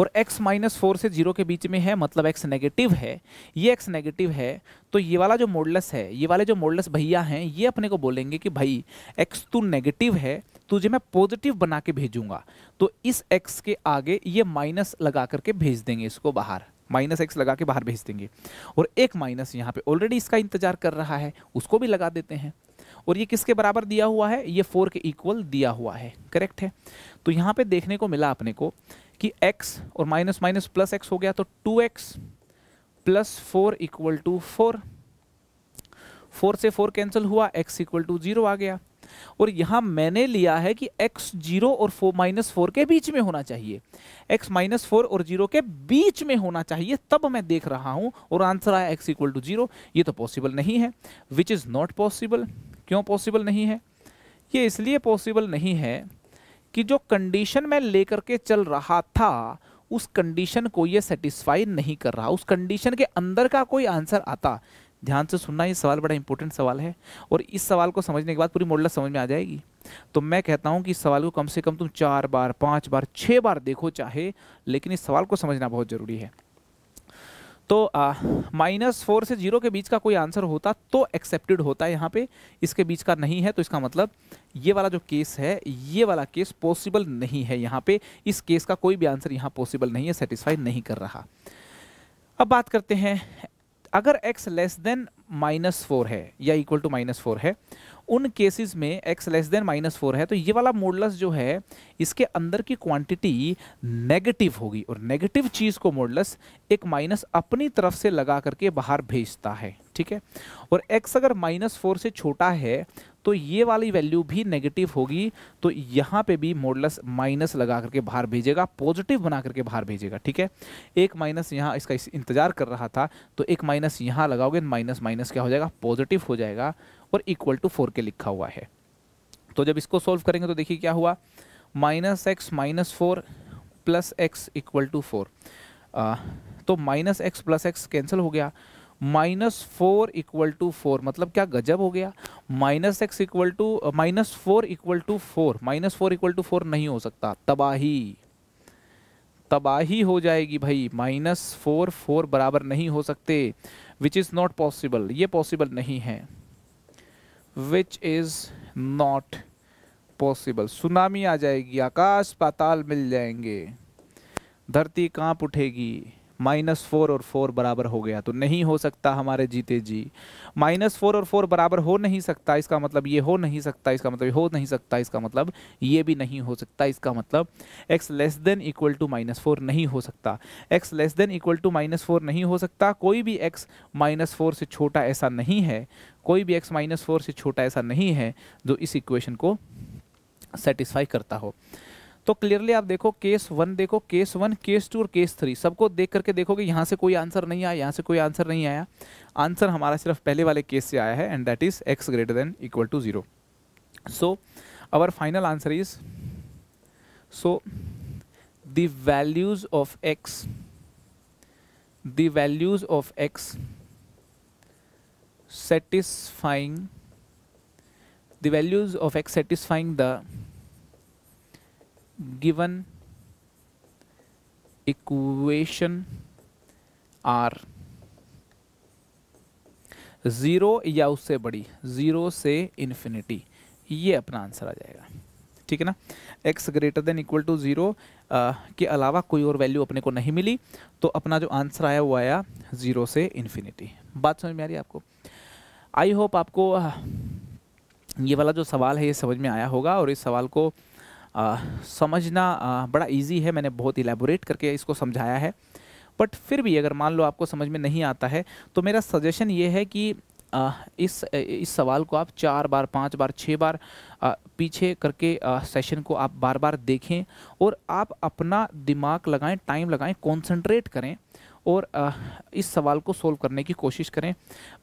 [SPEAKER 1] और x माइनस फोर से जीरो के बीच में है मतलब x नेगेटिव है ये x नेगेटिव है तो ये वाला जो मोडलस है ये वाले जो मोडलस भैया हैं ये अपने को बोलेंगे कि भाई x तू नेगेटिव है तुझे मैं पॉजिटिव बना के भेजूंगा तो इस x के आगे ये माइनस लगा करके भेज देंगे इसको बाहर माइनस एक्स लगा के बाहर भेज देंगे और एक माइनस यहाँ पे ऑलरेडी इसका इंतजार कर रहा है उसको भी लगा देते हैं और ये किसके बराबर दिया हुआ है ये फोर के इक्वल दिया हुआ है करेक्ट है तो यहाँ पे देखने को मिला अपने को कि x और माइनस माइनस प्लस एक्स हो गया तो 2x x plus four equal to four four से फोर कैंसिल हुआ x इक्वल टू जीरो आ गया और यहां मैंने लिया है कि x जीरो और फोर माइनस फोर के बीच में होना चाहिए x माइनस फोर और जीरो के बीच में होना चाहिए तब मैं देख रहा हूं और आंसर आया x इक्वल टू जीरो ये तो पॉसिबल नहीं है विच इज़ नॉट पॉसिबल क्यों पॉसिबल नहीं है ये इसलिए पॉसिबल नहीं है कि जो कंडीशन में लेकर के चल रहा था उस कंडीशन को ये सेटिस्फाई नहीं कर रहा उस कंडीशन के अंदर का कोई आंसर आता ध्यान से सुनना ये सवाल बड़ा इंपॉर्टेंट सवाल है और इस सवाल को समझने के बाद पूरी मॉडल समझ में आ जाएगी तो मैं कहता हूँ कि इस सवाल को कम से कम तुम चार बार पाँच बार छः बार देखो चाहे लेकिन इस सवाल को समझना बहुत ज़रूरी है तो माइनस फोर से जीरो के बीच का कोई आंसर होता तो एक्सेप्टेड होता है यहाँ पे इसके बीच का नहीं है तो इसका मतलब ये वाला जो केस है ये वाला केस पॉसिबल नहीं है यहाँ पे इस केस का कोई भी आंसर यहाँ पॉसिबल नहीं है सेटिस्फाई नहीं कर रहा अब बात करते हैं अगर x less than minus four है या इक्वल टू माइनस फोर है उन केसेस में x less than minus four है तो ये वाला मोडलस जो है इसके अंदर की क्वांटिटी नेगेटिव होगी और नेगेटिव चीज़ को मोडलस एक माइनस अपनी तरफ से लगा करके बाहर भेजता है ठीक है और x अगर माइनस फोर से छोटा है तो ये वाली वैल्यू भी नेगेटिव होगी तो यहाँ पे भी मोडलस माइनस लगा करके बाहर भेजेगा पॉजिटिव बना करके बाहर भेजेगा ठीक है एक माइनस यहाँ इसका इंतजार कर रहा था तो एक माइनस यहाँ लगाओगे माइनस माइनस क्या हो जाएगा पॉजिटिव हो जाएगा और इक्वल टू फोर के लिखा हुआ है तो जब इसको सॉल्व करेंगे तो देखिए क्या हुआ minus x minus four plus x equal to four तो minus x plus x cancel हो गया minus four equal to four मतलब क्या गजब हो गया minus x equal to minus four equal to four minus four equal to four नहीं हो सकता तबाही तबाही हो जाएगी भाई माइनस फोर फोर बराबर नहीं हो सकते विच इज़ नॉट पॉसिबल ये पॉसिबल नहीं है which is not possible tsunami आ जाएगी आकाश पाताल मिल जाएंगे धरती कांप उठेगी माइनस फोर और फोर बराबर हो गया तो नहीं हो सकता हमारे जीते जी माइनस फोर और फोर बराबर हो नहीं सकता इसका मतलब ये हो नहीं सकता इसका मतलब हो नहीं सकता इसका मतलब ये भी नहीं हो सकता इसका मतलब x less than equal to minus four नहीं हो सकता x less than equal to minus four नहीं हो सकता कोई भी एक्स माइनस फोर से छोटा ऐसा नहीं है कोई भी एक्स माइनस फोर से छोटा ऐसा नहीं है जो इस इक्वेशन को सेटिस्फाई करता हो तो क्लियरली आप देखो केस वन देखो केस वन केस टू और केस थ्री सबको देख करके देखोगे यहाँ से कोई आंसर नहीं आया यहाँ से कोई आंसर नहीं आया आंसर हमारा सिर्फ पहले वाले केस से आया है and that is x greater than equal to zero so our final answer is so the values of x the values of x satisfying the values of x satisfying the given equation r zero या उससे बड़ी zero से infinity ये अपना answer आ जाएगा ठीक है ना x greater than equal to zero के अलावा कोई और वैल्यू अपने को नहीं मिली तो अपना जो आंसर आया वो आया ज़ीरो से इन्फिनिटी बात समझ में आ रही है आपको आई होप आपको ये वाला जो सवाल है ये समझ में आया होगा और इस सवाल को आ, समझना आ, बड़ा इजी है मैंने बहुत इलेबोरेट करके इसको समझाया है बट फिर भी अगर मान लो आपको समझ में नहीं आता है तो मेरा सजेशन ये है कि आ, इस इस सवाल को आप चार बार पांच बार छः बार आ, पीछे करके आ, सेशन को आप बार बार देखें और आप अपना दिमाग लगाएं टाइम लगाएं कंसंट्रेट करें और इस सवाल को सोल्व करने की कोशिश करें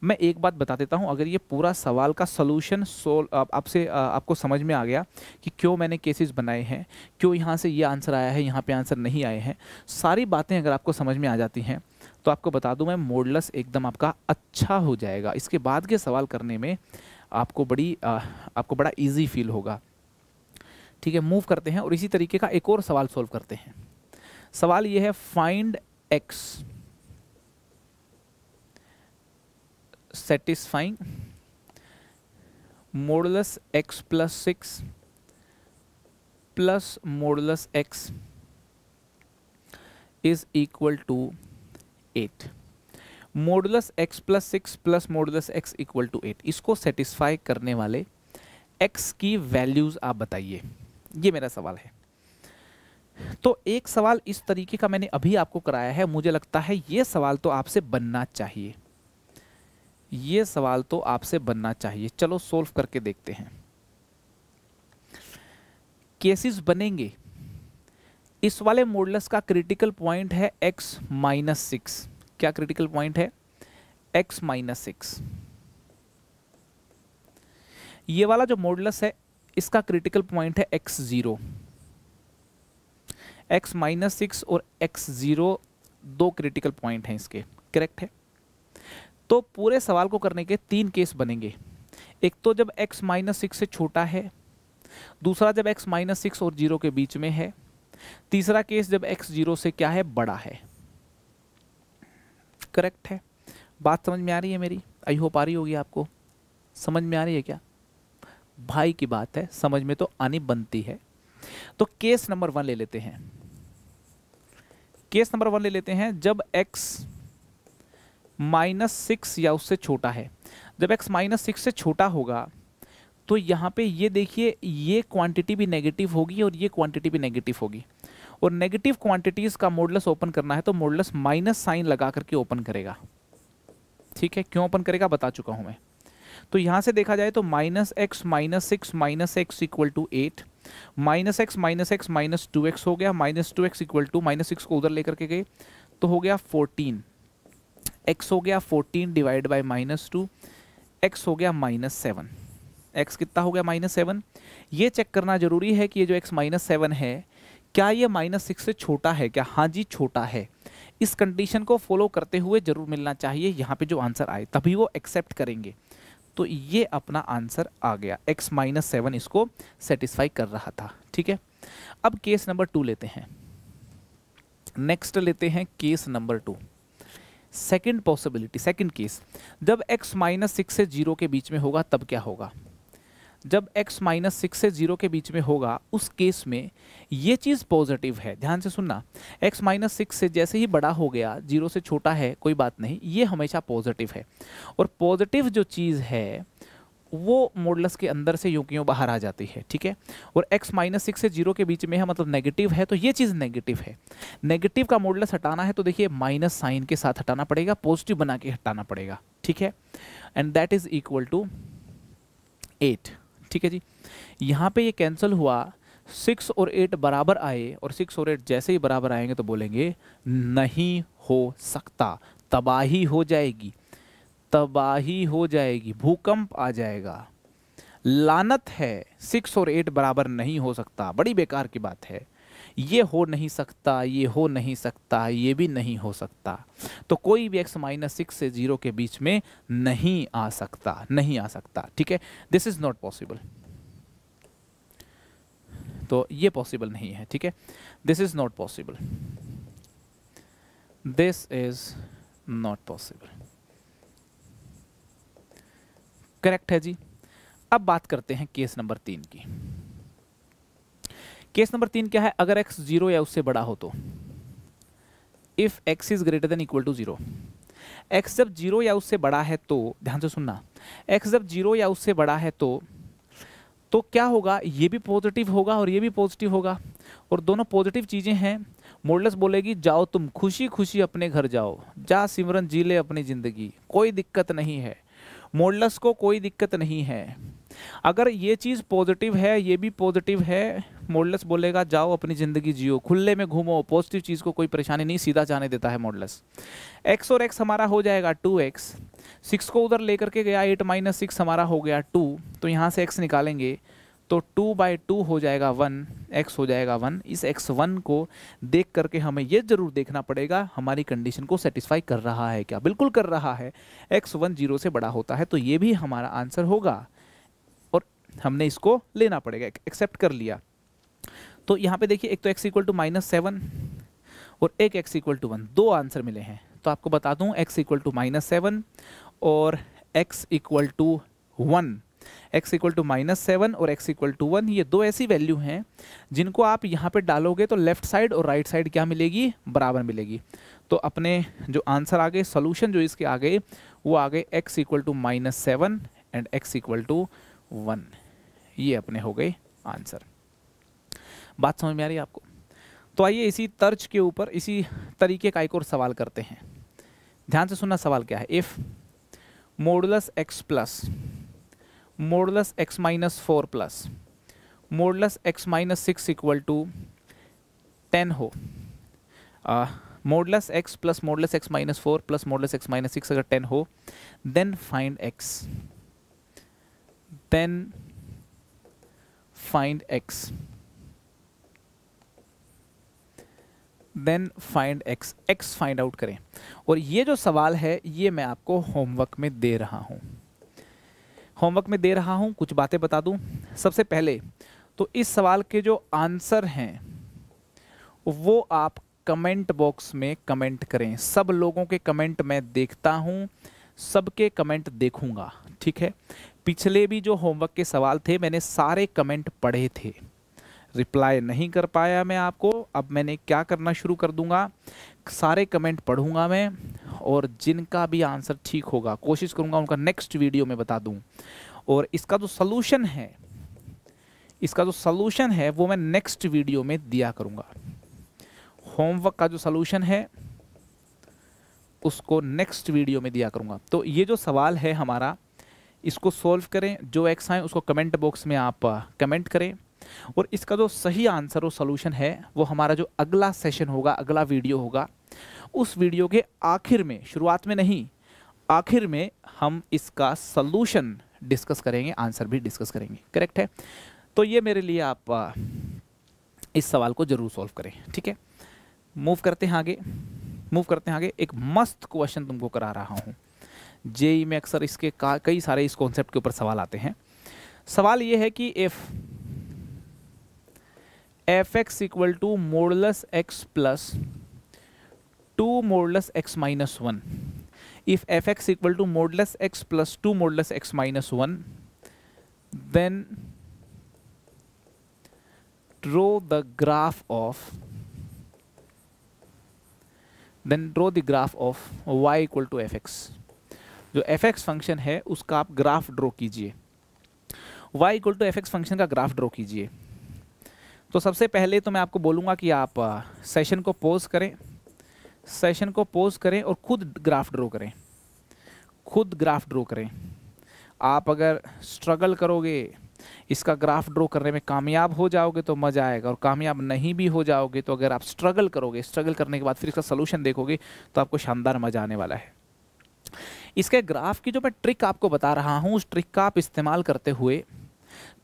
[SPEAKER 1] मैं एक बात बता देता हूँ अगर ये पूरा सवाल का सलूशन सोल्व आपसे आपको समझ में आ गया कि क्यों मैंने केसेस बनाए हैं क्यों यहाँ से ये आंसर आया है यहाँ पे आंसर नहीं आए हैं सारी बातें अगर आपको समझ में आ जाती हैं तो आपको बता दूं मैं मोडलस एकदम आपका अच्छा हो जाएगा इसके बाद के सवाल करने में आपको बड़ी आपको बड़ा ईजी फील होगा ठीक है मूव करते हैं और इसी तरीके का एक और सवाल सोल्व करते हैं सवाल ये है find x satisfying modulus x plus 6 plus modulus x is equal to 8 modulus x plus six plus modulus x equal to eight इसको सेटिस्फाई करने वाले x की वैल्यूज़ आप बताइए ये मेरा सवाल है तो एक सवाल इस तरीके का मैंने अभी आपको कराया है मुझे लगता है ये सवाल तो आपसे बनना चाहिए ये सवाल तो आपसे बनना चाहिए चलो सोल्व करके देखते हैं केसेस बनेंगे इस वाले मोडलस का क्रिटिकल पॉइंट है x माइनस सिक्स क्या क्रिटिकल पॉइंट है x माइनस सिक्स ये वाला जो मोडलस है इसका क्रिटिकल पॉइंट है x zero x minus six और x ज़ीरो दो क्रिटिकल पॉइंट हैं इसके करेक्ट है तो पूरे सवाल को करने के तीन केस बनेंगे एक तो जब x माइनस सिक्स से छोटा है दूसरा जब x माइनस सिक्स और जीरो के बीच में है तीसरा केस जब x जीरो से क्या है बड़ा है करेक्ट है बात समझ में आ रही है मेरी आई होप आ रही होगी आपको समझ में आ रही है क्या भाई की बात है समझ में तो आनी बनती है तो केस नंबर वन ले लेते हैं केस नंबर वन ले लेते हैं जब एक्स माइनस सिक्स या उससे छोटा है जब एक्स माइनस सिक्स से छोटा होगा तो यहाँ पे ये देखिए ये क्वांटिटी भी नेगेटिव होगी और ये क्वांटिटी भी नेगेटिव होगी और नेगेटिव क्वांटिटीज़ का मोडलस ओपन करना है तो मोडलस माइनस साइन लगा करके ओपन करेगा ठीक है क्यों ओपन करेगा बता चुका हूँ मैं तो यहाँ से देखा जाए तो minus x minus six minus x equal to eight minus x minus x minus two x हो गया minus two x equal to minus six को उधर लेकर के गए तो हो गया फोर्टीन एक्स हो गया fourteen divide by minus two x हो गया माइनस सेवन एक्स कितना हो गया माइनस सेवन ये चेक करना जरूरी है कि ये जो एक्स माइनस सेवन है क्या ये माइनस सिक्स से छोटा है क्या हाँ जी छोटा है इस कंडीशन को फॉलो करते हुए ज़रूर मिलना चाहिए यहाँ पे जो आंसर आए तभी वो एक्सेप्ट करेंगे तो ये अपना आंसर आ गया x माइनस सेवन इसको सेटिस्फाई कर रहा था ठीक है अब केस नंबर टू लेते हैं नेक्स्ट लेते हैं case number two second possibility second case जब x माइनस सिक्स से जीरो के बीच में होगा तब क्या होगा जब x माइनस सिक्स से जीरो के बीच में होगा उस केस में ये चीज़ पॉजिटिव है ध्यान से सुनना x माइनस सिक्स से जैसे ही बड़ा हो गया जीरो से छोटा है कोई बात नहीं ये हमेशा पॉजिटिव है और पॉजिटिव जो चीज़ है वो मोडलस के अंदर से यूं बाहर आ जाती है ठीक है और x माइनस सिक्स से जीरो के बीच में है मतलब नेगेटिव है तो ये चीज़ नेगेटिव है नेगेटिव का मोडलस हटाना है तो देखिए माइनस साइन के साथ हटाना पड़ेगा पॉजिटिव बना के हटाना पड़ेगा ठीक है and that is equal to eight ठीक है जी यहाँ पे ये कैंसिल हुआ सिक्स और एट बराबर आए और सिक्स और एट जैसे ही बराबर आएंगे तो बोलेंगे नहीं हो सकता तबाही हो जाएगी तबाही हो जाएगी भूकंप आ जाएगा लानत है सिक्स और एट बराबर नहीं हो सकता बड़ी बेकार की बात है ये हो नहीं सकता ये हो नहीं सकता ये भी नहीं हो सकता तो कोई भी एक्स माइनस सिक्स से ज़ीरो के बीच में नहीं आ सकता नहीं आ सकता ठीक है दिस इज़ नॉट पॉसिबल तो ये पॉसिबल नहीं है ठीक है this is not possible this is not possible correct है जी अब बात करते हैं केस नंबर तीन की केस नंबर तीन क्या है अगर एक्स जीरो या उससे बड़ा हो तो if x is greater than equal to zero x जब जीरो या उससे बड़ा है तो ध्यान से सुनना एक्स जब जीरो या उससे बड़ा है तो तो क्या होगा ये भी पॉजिटिव होगा और ये भी पॉजिटिव होगा और दोनों पॉजिटिव चीज़ें हैं मोडलस बोलेगी जाओ तुम खुशी खुशी अपने घर जाओ जा सिमरन जी ले अपनी ज़िंदगी कोई दिक्कत नहीं है मोडलस को कोई दिक्कत नहीं है अगर ये चीज़ पॉजिटिव है ये भी पॉजिटिव है मोडलस बोलेगा जाओ अपनी ज़िंदगी जियो खुले में घूमो पॉजिटिव चीज़ को कोई परेशानी नहीं सीधा जाने देता है मोडलस एक्स और एक्स हमारा हो जाएगा टू एक्स सिक्स को उधर लेकर के गया एट माइनस सिक्स हमारा हो गया टू तो यहाँ से एक्स निकालेंगे तो टू बाई टू हो जाएगा वन एक्स हो जाएगा वन इस एक्स वन को देख करके हमें ये ज़रूर देखना पड़ेगा हमारी कंडीशन को सेटिस्फाई कर रहा है क्या बिल्कुल कर रहा है एक्स वन जीरो से बड़ा होता है तो ये भी हमारा आंसर होगा और हमने इसको लेना पड़ेगा एक्सेप्ट कर लिया तो यहाँ पे देखिए एक तो x equal to minus seven और एक एक्स इक्वल टू वन दो आंसर मिले हैं तो आपको बता दूँ x equal to minus seven और x equal to one x equal to minus seven और एक्स इक्वल टू वन ये दो ऐसी वैल्यू हैं जिनको आप यहाँ पे डालोगे तो लेफ्ट साइड और राइट साइड क्या मिलेगी बराबर मिलेगी तो अपने जो आंसर आ गए सोल्यूशन जो इसके आ गए वो आ गए x equal to minus seven and x equal to one ये अपने हो गए आंसर बात समझ में आ रही है आपको तो आइए इसी तर्ज के ऊपर इसी तरीके का एक और सवाल करते हैं ध्यान से सुनना सवाल क्या है if modulus x plus modulus x minus four plus modulus x minus six equal to ten हो modulus x plus modulus x minus four plus modulus x minus six अगर टेन हो then find x then find x then find x x find out करें और ये जो सवाल है ये मैं आपको होमवर्क में दे रहा हूँ होमवर्क में दे रहा हूं कुछ बातें बता दूं सबसे पहले तो इस सवाल के जो आंसर हैं वो आप कमेंट बॉक्स में कमेंट करें सब लोगों के कमेंट मैं देखता हूँ सबके कमेंट देखूंगा ठीक है पिछले भी जो होमवर्क के सवाल थे मैंने सारे कमेंट पढ़े थे रिप्लाई नहीं कर पाया मैं आपको अब मैंने क्या करना शुरू कर दूंगा सारे कमेंट पढ़ूंगा मैं और जिनका भी आंसर ठीक होगा कोशिश करूंगा उनका नेक्स्ट वीडियो में बता दूं और इसका जो सलूशन है इसका जो सलूशन है वो मैं नेक्स्ट वीडियो में दिया करूंगा होमवर्क का जो सलूशन है उसको नेक्स्ट वीडियो में दिया करूंगा तो ये जो सवाल है हमारा इसको सॉल्व करें जो एक्स आए उसको कमेंट बॉक्स में आप कमेंट करें और इसका जो सही आंसर और सोल्यूशन है वो हमारा जो अगला सेशन होगा अगला वीडियो होगा उस वीडियो के आखिर में शुरुआत में नहीं आखिर में हम इसका सलूशन डिस्कस करेंगे आंसर भी डिस्कस करेंगे करेक्ट है तो ये मेरे लिए आप इस सवाल को ज़रूर सॉल्व करें ठीक है मूव करते हैं आगे मूव करते हैं आगे एक मस्त क्वेश्चन तुमको करा रहा हूँ जेई में अक्सर इसके कई सारे इस कॉन्सेप्ट के ऊपर सवाल आते हैं सवाल ये है कि f f x equal to modulus x plus two modulus x minus one if f x equal to modulus x plus two modulus x minus one then draw the graph of then draw the graph of y equal to f x जो f x function है उसका आप graph draw कीजिए y equal to f x function का graph draw कीजिए तो सबसे पहले तो मैं आपको बोलूँगा कि आप सेशन को पॉज करें सेशन को पोज करें और खुद ग्राफ ड्रॉ करें खुद ग्राफ ड्रॉ करें आप अगर स्ट्रगल करोगे इसका ग्राफ ड्रॉ करने में कामयाब हो जाओगे तो मज़ा आएगा और कामयाब नहीं भी हो जाओगे तो अगर आप स्ट्रगल करोगे स्ट्रगल करने के बाद फिर इसका सोल्यूशन देखोगे तो आपको शानदार मज़ा आने वाला है इसके ग्राफ की जो मैं ट्रिक आपको बता रहा हूँ उस ट्रिक का आप इस्तेमाल करते हुए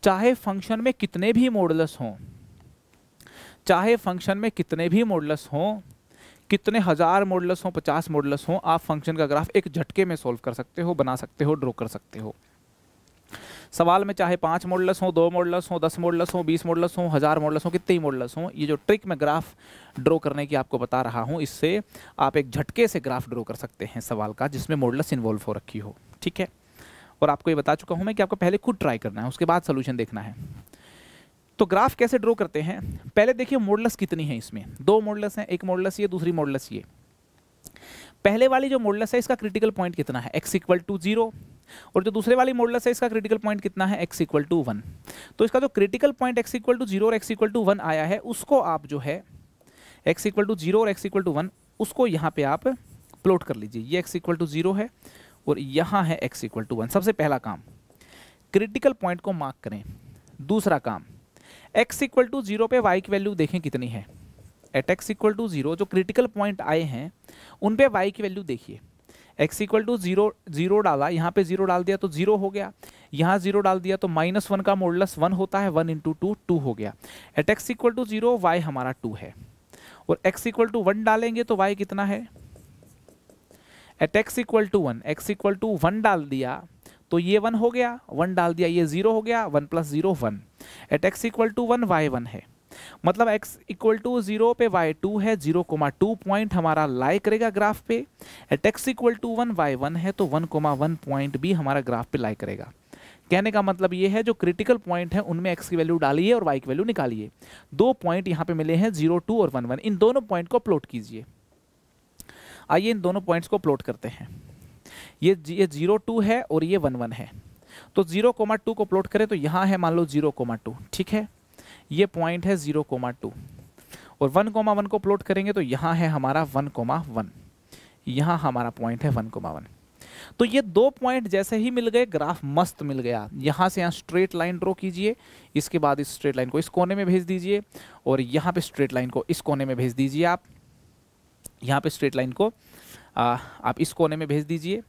[SPEAKER 1] चाहे फंक्शन में कितने भी मॉडल्स हों चाहे फंक्शन में कितने भी मॉडल्स हों कितने हज़ार मॉडल्स हों पचास मॉडल्स हों आप फंक्शन का ग्राफ एक झटके में सॉल्व कर सकते हो बना सकते हो ड्रॉ कर सकते हो सवाल में चाहे पाँच मॉडल्स हों दो मॉडल्स हों दस मॉडल्स हों बीस मॉडल्स हों हज़ार मॉडल्स हों कितने ही मॉडल्स हों ये जो ट्रिक मैं ग्राफ ड्रॉ करने की आपको बता रहा हूँ इससे आप एक झटके से ग्राफ ड्रॉ कर सकते हैं सवाल का जिसमें मॉडल्स इन्वॉल्व हो रखी हो ठीक है और आपको ये बता चुका हूँ मैं कि आपको पहले खुद ट्राई करना है उसके बाद सोल्यूशन देखना है तो ग्राफ कैसे ड्रॉ करते हैं पहले देखिए मोडलस कितनी है इसमें दो मोडलस हैं एक मोडलस ये दूसरी मोडलस ये पहले वाली जो मोडलस है इसका क्रिटिकल पॉइंट कितना है एक्स इक्वल टू जीरो और जो दूसरे वाली मोडलस है इसका क्रिटिकल पॉइंट कितना है एक्स इक्वल टू वन तो इसका जो critical point x equal to zero और एक्स इक्वल टू वन आया है उसको आप जो है एक्स इक्वल टू जीरो और एक्स इक्वल टू वन उसको यहाँ पे आप प्लॉट कर लीजिए ये एक्स इक्वल टू जीरो है और यहाँ है एक्स इक्वल टू वन सबसे पहला काम क्रिटिकल पॉइंट को मार्क करें दूसरा काम एक्स इक्वल टू जीरो पे वाई की वैल्यू देखें कितनी है at x equal to zero जो क्रिटिकल पॉइंट आए हैं उन पे वाई की वैल्यू देखिए x equal to zero zero डाला यहाँ पे जीरो डाल दिया तो जीरो हो गया यहाँ जीरो डाल दिया तो माइनस वन का मोडलस वन होता है वन इंटू टू टू हो गया at x equal to zero y हमारा टू है और एक्स इक्वल टू वन डालेंगे तो वाई कितना है at x equal to one x equal to one डाल दिया तो ये वन हो गया वन डाल दिया ये जीरो हो गया one plus zero one at x equal to one y one है मतलब x इक्वल टू जीरो पे y टू है जीरो कोमा टू पॉइंट हमारा लाई करेगा ग्राफ पे at x equal to one y one है तो वन कोमा वन पॉइंट भी हमारा ग्राफ पे लाई करेगा कहने का मतलब ये है जो क्रिटिकल पॉइंट है उनमें x की वैल्यू डालिए और y की वैल्यू निकालिए दो पॉइंट यहाँ पे मिले हैं जीरो टू और वन वन इन दोनों पॉइंट को प्लॉट कीजिए आइए इन दोनों पॉइंट्स को प्लॉट करते हैं ये ये जीरो टू है और ये वन वन है तो जीरो कोमा टू को प्लॉट करें तो यहाँ है मान लो जीरो कोमा टू ठीक है ये पॉइंट है जीरो कोमा टू और वन कोमा वन को प्लॉट करेंगे तो यहाँ है हमारा वन कोमा वन यहाँ हमारा पॉइंट है वन कोमा वन तो ये दो पॉइंट जैसे ही मिल गए ग्राफ मस्त मिल गया यहाँ से यहाँ स्ट्रेट लाइन ड्रॉ कीजिए इसके बाद इस स्ट्रेट लाइन को इस कोने में भेज दीजिए और यहाँ पे स्ट्रेट लाइन को इस कोने में भेज दीजिए आप यहाँ पे स्ट्रेट लाइन को आ, आप इस कोने में भेज दीजिए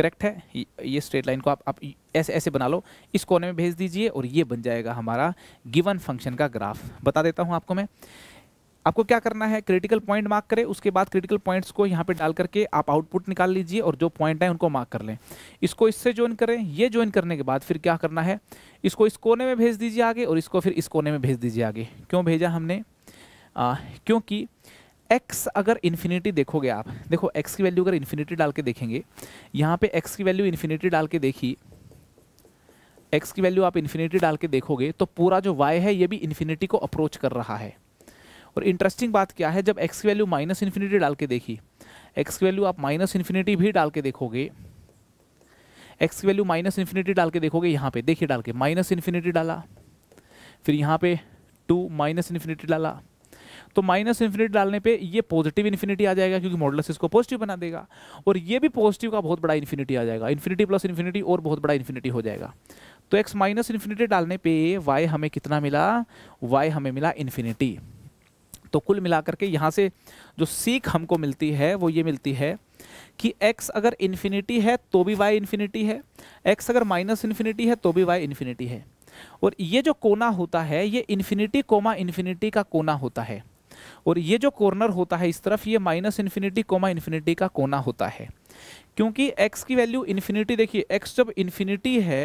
[SPEAKER 1] करेक्ट है ये स्ट्रेट लाइन को आप आप ऐसे ऐसे बना लो इस कोने में भेज दीजिए और ये बन जाएगा हमारा गिवन फंक्शन का ग्राफ बता देता हूँ आपको मैं आपको क्या करना है क्रिटिकल पॉइंट मार्क करें उसके बाद क्रिटिकल पॉइंट्स को यहाँ पे डाल करके आप आउटपुट निकाल लीजिए और जो पॉइंट है उनको मार्क कर लें इसको इससे ज्वाइन करें ये ज्वाइन करने के बाद फिर क्या करना है इसको इस कोने में भेज दीजिए आगे और इसको फिर इस कोने में भेज दीजिए आगे क्यों भेजा हमने आ, क्योंकि x अगर इन्फिनिटी देखोगे आप देखो x की वैल्यू अगर इन्फिनिटी डाल के देखेंगे यहाँ पे x की वैल्यू इन्फिनिटी डाल के देखी x की वैल्यू आप इन्फिनिटी डाल के देखोगे तो पूरा जो y है ये भी इन्फिनिटी को अप्रोच कर रहा है और इंटरेस्टिंग बात क्या है जब x की वैल्यू माइनस इन्फिनिटी डाल के देखी x की वैल्यू आप माइनस इन्फिनिटी भी डाल के देखोगे एक्स की वैल्यू माइनस इन्फिनिटी डाल के देखोगे यहाँ पे देखिए डाल के माइनस इन्फिनिटी डाला फिर यहाँ पे टू माइनस इन्फिनिटी डाला तो माइनस इन्फिनिटी डालने पे ये पॉजिटिव इन्फिनिटी आ जाएगा क्योंकि मॉडल इसको पॉजिटिव बना देगा और ये भी पॉजिटिव का बहुत बड़ा इन्फिनिटी आ जाएगा इन्फिनिटी प्लस इन्फिनिटी और बहुत बड़ा इन्फिनिटी हो जाएगा तो एक्स माइनस इन्फिनिटी डालने पे वाई हमें कितना मिला वाई हमें मिला इन्फिनिटी तो कुल मिलाकर के यहाँ से जो सीख हमको मिलती है वो ये मिलती है कि x अगर इन्फिनिटी है तो भी y इन्फिनिटी है x अगर माइनस इन्फिनिटी है तो भी y इन्फिनिटी है और ये जो कोना होता है ये इन्फिनिटी कोमा इन्फिनिटी का कोना होता है और ये जो कॉर्नर होता है इस तरफ ये माइनस इन्फिनिटी कोमा इन्फिनिटी का कोना होता है क्योंकि x की वैल्यू इन्फिनिटी देखिए x जब इन्फिनिटी है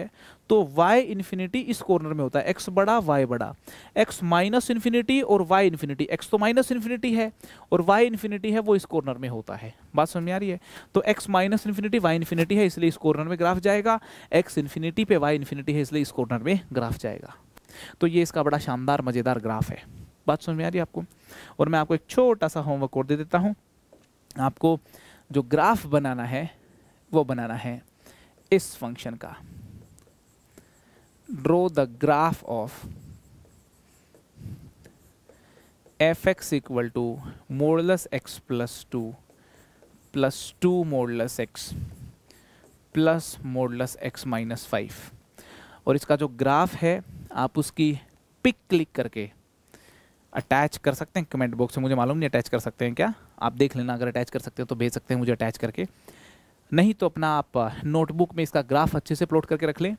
[SPEAKER 1] तो y इन्फिनिटी इस कॉर्नर में होता है x बड़ा y बड़ा x माइनस इन्फिनिटी और y इन्फिनिटी x तो माइनस इन्फिनिटी है और y इन्फिनिटी है वो इस कॉर्नर में होता है बात समझ में आ रही है तो x minus infinity y infinity है इसलिए इस कॉर्नर में ग्राफ जाएगा x इन्फिनिटी पे y इन्फिनिटी है इसलिए इस कॉर्नर में ग्राफ जाएगा तो ये इसका बड़ा शानदार मज़ेदार ग्राफ है बात समझ में आ रही है आपको और मैं आपको एक छोटा सा होमवर्क कोड दे देता हूँ आपको जो ग्राफ बनाना है वो बनाना है इस फंक्शन का draw the graph of f x equal to modulus x plus two plus two modulus x plus modulus x minus five और इसका जो ग्राफ है आप उसकी पिक क्लिक करके अटैच कर सकते हैं कमेंट बॉक्स में मुझे मालूम नहीं अटैच कर सकते हैं क्या आप देख लेना अगर अटैच कर सकते हैं तो भेज सकते हैं मुझे अटैच करके नहीं तो अपना आप नोटबुक में इसका ग्राफ अच्छे से प्लॉट करके रख लें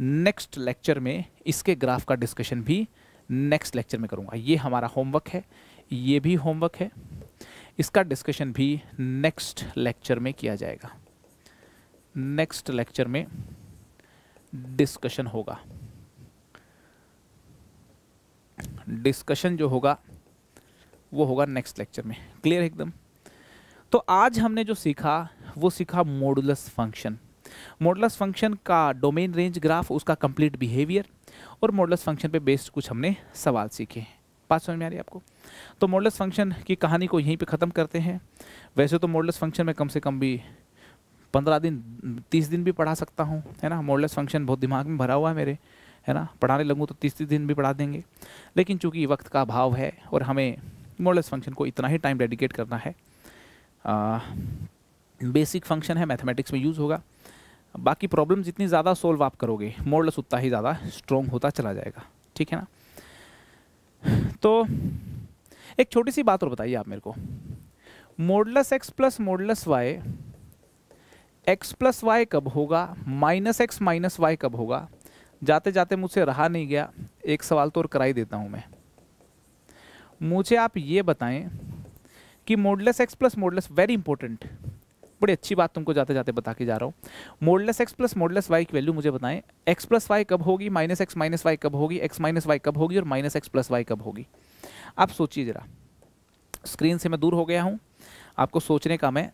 [SPEAKER 1] नेक्स्ट लेक्चर में इसके ग्राफ का डिस्कशन भी नेक्स्ट लेक्चर में करूँगा ये हमारा होमवर्क है ये भी होमवर्क है इसका डिस्कशन भी नेक्स्ट लेक्चर में किया जाएगा नेक्स्ट लेक्चर में डिस्कशन होगा डिस्कशन जो होगा वो होगा नेक्स्ट लेक्चर में क्लियर एकदम तो आज हमने जो सीखा वो सीखा मोडुलस फंक्शन मॉडुलस फंक्शन का डोमेन रेंज ग्राफ उसका कंप्लीट बिहेवियर और मोडुलस फंक्शन पे बेस्ड कुछ हमने सवाल सीखे हैं बात समझ में आ रही है आपको तो मोडुलस फंक्शन की कहानी को यहीं पे ख़त्म करते हैं वैसे तो मॉडुलस फंक्शन में कम से कम भी पंद्रह दिन तीस दिन भी पढ़ा सकता हूँ है ना मोडुलस फंक्शन बहुत दिमाग में भरा हुआ है मेरे है ना पढ़ाने लगूँ तो तीस तीस दिन भी पढ़ा देंगे लेकिन चूँकि वक्त का अभाव है और हमें मोडलेस फंक्शन को इतना ही टाइम डेडिकेट करना है आ, बेसिक फंक्शन है मैथमेटिक्स में यूज़ होगा बाकी प्रॉब्लम जितनी ज़्यादा सोल्व आप करोगे मॉडल्स उतना ही ज़्यादा स्ट्रॉन्ग होता चला जाएगा ठीक है ना तो एक छोटी सी बात और बताइए आप मेरे को modulus x plus modulus y x plus y कब होगा माइनस एक्स माइनस वाई कब होगा जाते जाते मुझसे रहा नहीं गया एक सवाल तो और कराई देता हूँ मैं मुझे आप ये बताएं कि modulus x plus modulus very important बड़ी अच्छी बात तुमको जाते जाते बता के जा रहा हूँ modulus x plus modulus y की वैल्यू मुझे बताएं एक्स प्लस वाई कब होगी माइनस एक्स माइनस वाई कब होगी एक्स माइनस वाई कब होगी और माइनस एक्स प्लस वाई कब होगी आप सोचिए ज़रा स्क्रीन से मैं दूर हो गया हूँ आपको सोचने का मैं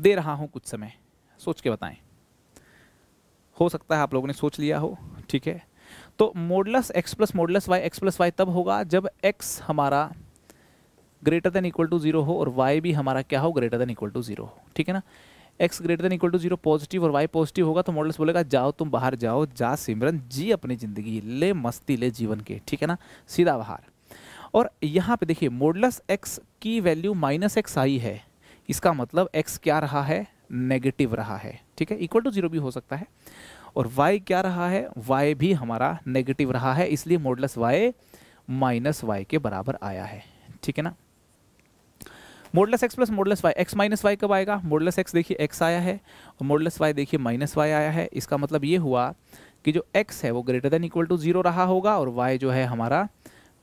[SPEAKER 1] दे रहा हूँ कुछ समय सोच के बताएं हो सकता है आप लोगों ने सोच लिया हो ठीक है तो modulus x plus modulus y x plus y तब होगा जब एक्स हमारा greater than equal to zero हो और वाई भी हमारा क्या हो greater than equal to zero हो ठीक है ना x greater than equal to zero positive और वाई पॉजिटिव होगा तो मॉडल्स बोलेगा जाओ तुम बाहर जाओ जा सिमरन जी अपनी ज़िंदगी ले मस्ती ले जीवन के ठीक है ना सीधा बाहर और यहाँ पे देखिए मॉडल्स एक्स की वैल्यू माइनस एक्स आई है इसका मतलब एक्स क्या रहा है नेगेटिव रहा है ठीक है इक्वल टू जीरो भी हो सकता है और वाई क्या रहा है वाई भी हमारा नेगेटिव रहा है इसलिए मोडलस वाई माइनस वाई के बराबर आया है ठीक है ना modulus x plus modulus y x minus y कब आएगा मोडलस एक्स देखिए एक्स आया है और मोडलस वाई देखिए माइनस वाई आया है इसका मतलब ये हुआ कि जो एक्स है वो greater than equal to zero रहा होगा और वाई जो है हमारा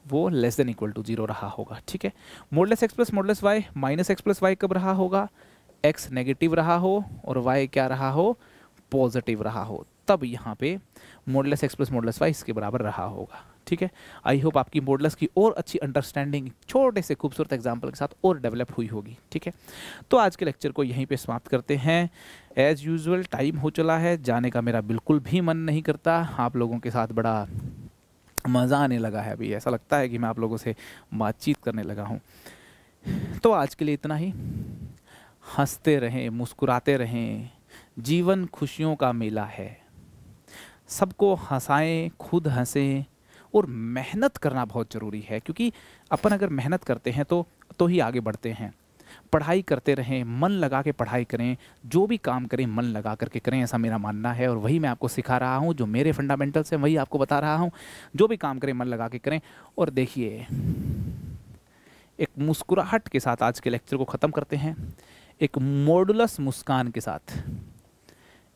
[SPEAKER 1] वो less than equal to zero रहा होगा ठीक है modulus x plus modulus y minus x plus y कब रहा होगा एक्स नेगेटिव रहा हो और वाई क्या रहा हो पॉजिटिव रहा हो तब यहाँ पे modulus x plus modulus y इसके बराबर रहा होगा ठीक है आई होप आपकी मोडलेस की और अच्छी अंडरस्टैंडिंग छोटे से खूबसूरत एग्जाम्पल के साथ और डेवलप हुई होगी ठीक है तो आज के लेक्चर को यहीं पे समाप्त करते हैं एज़ यूजल टाइम हो चला है जाने का मेरा बिल्कुल भी मन नहीं करता आप लोगों के साथ बड़ा मज़ा आने लगा है अभी ऐसा लगता है कि मैं आप लोगों से बातचीत करने लगा हूँ तो आज के लिए इतना ही हंसते रहें मुस्कुराते रहें जीवन खुशियों का मेला है सबको हंसाएं खुद हंसें और मेहनत करना बहुत ज़रूरी है क्योंकि अपन अगर मेहनत करते हैं तो तो ही आगे बढ़ते हैं पढ़ाई करते रहें मन लगा के पढ़ाई करें जो भी काम करें मन लगा करके करें ऐसा मेरा मानना है और वही मैं आपको सिखा रहा हूँ जो मेरे फंडामेंटल्स हैं वही आपको बता रहा हूँ जो भी काम करें मन लगा के करें और देखिए एक मुस्कुराहट के साथ आज के लेक्चर को ख़त्म करते हैं एक मोडुलस मुस्कान के साथ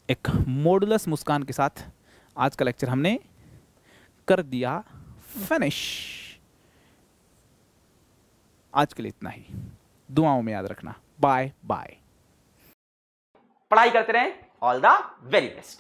[SPEAKER 1] एक मोडुलस मुस्कान के साथ आज का लेक्चर हमने कर दिया फिनिश आज के लिए इतना ही दुआओं में याद रखना बाय बाय पढ़ाई करते रहें ऑल द वेरी बेस्ट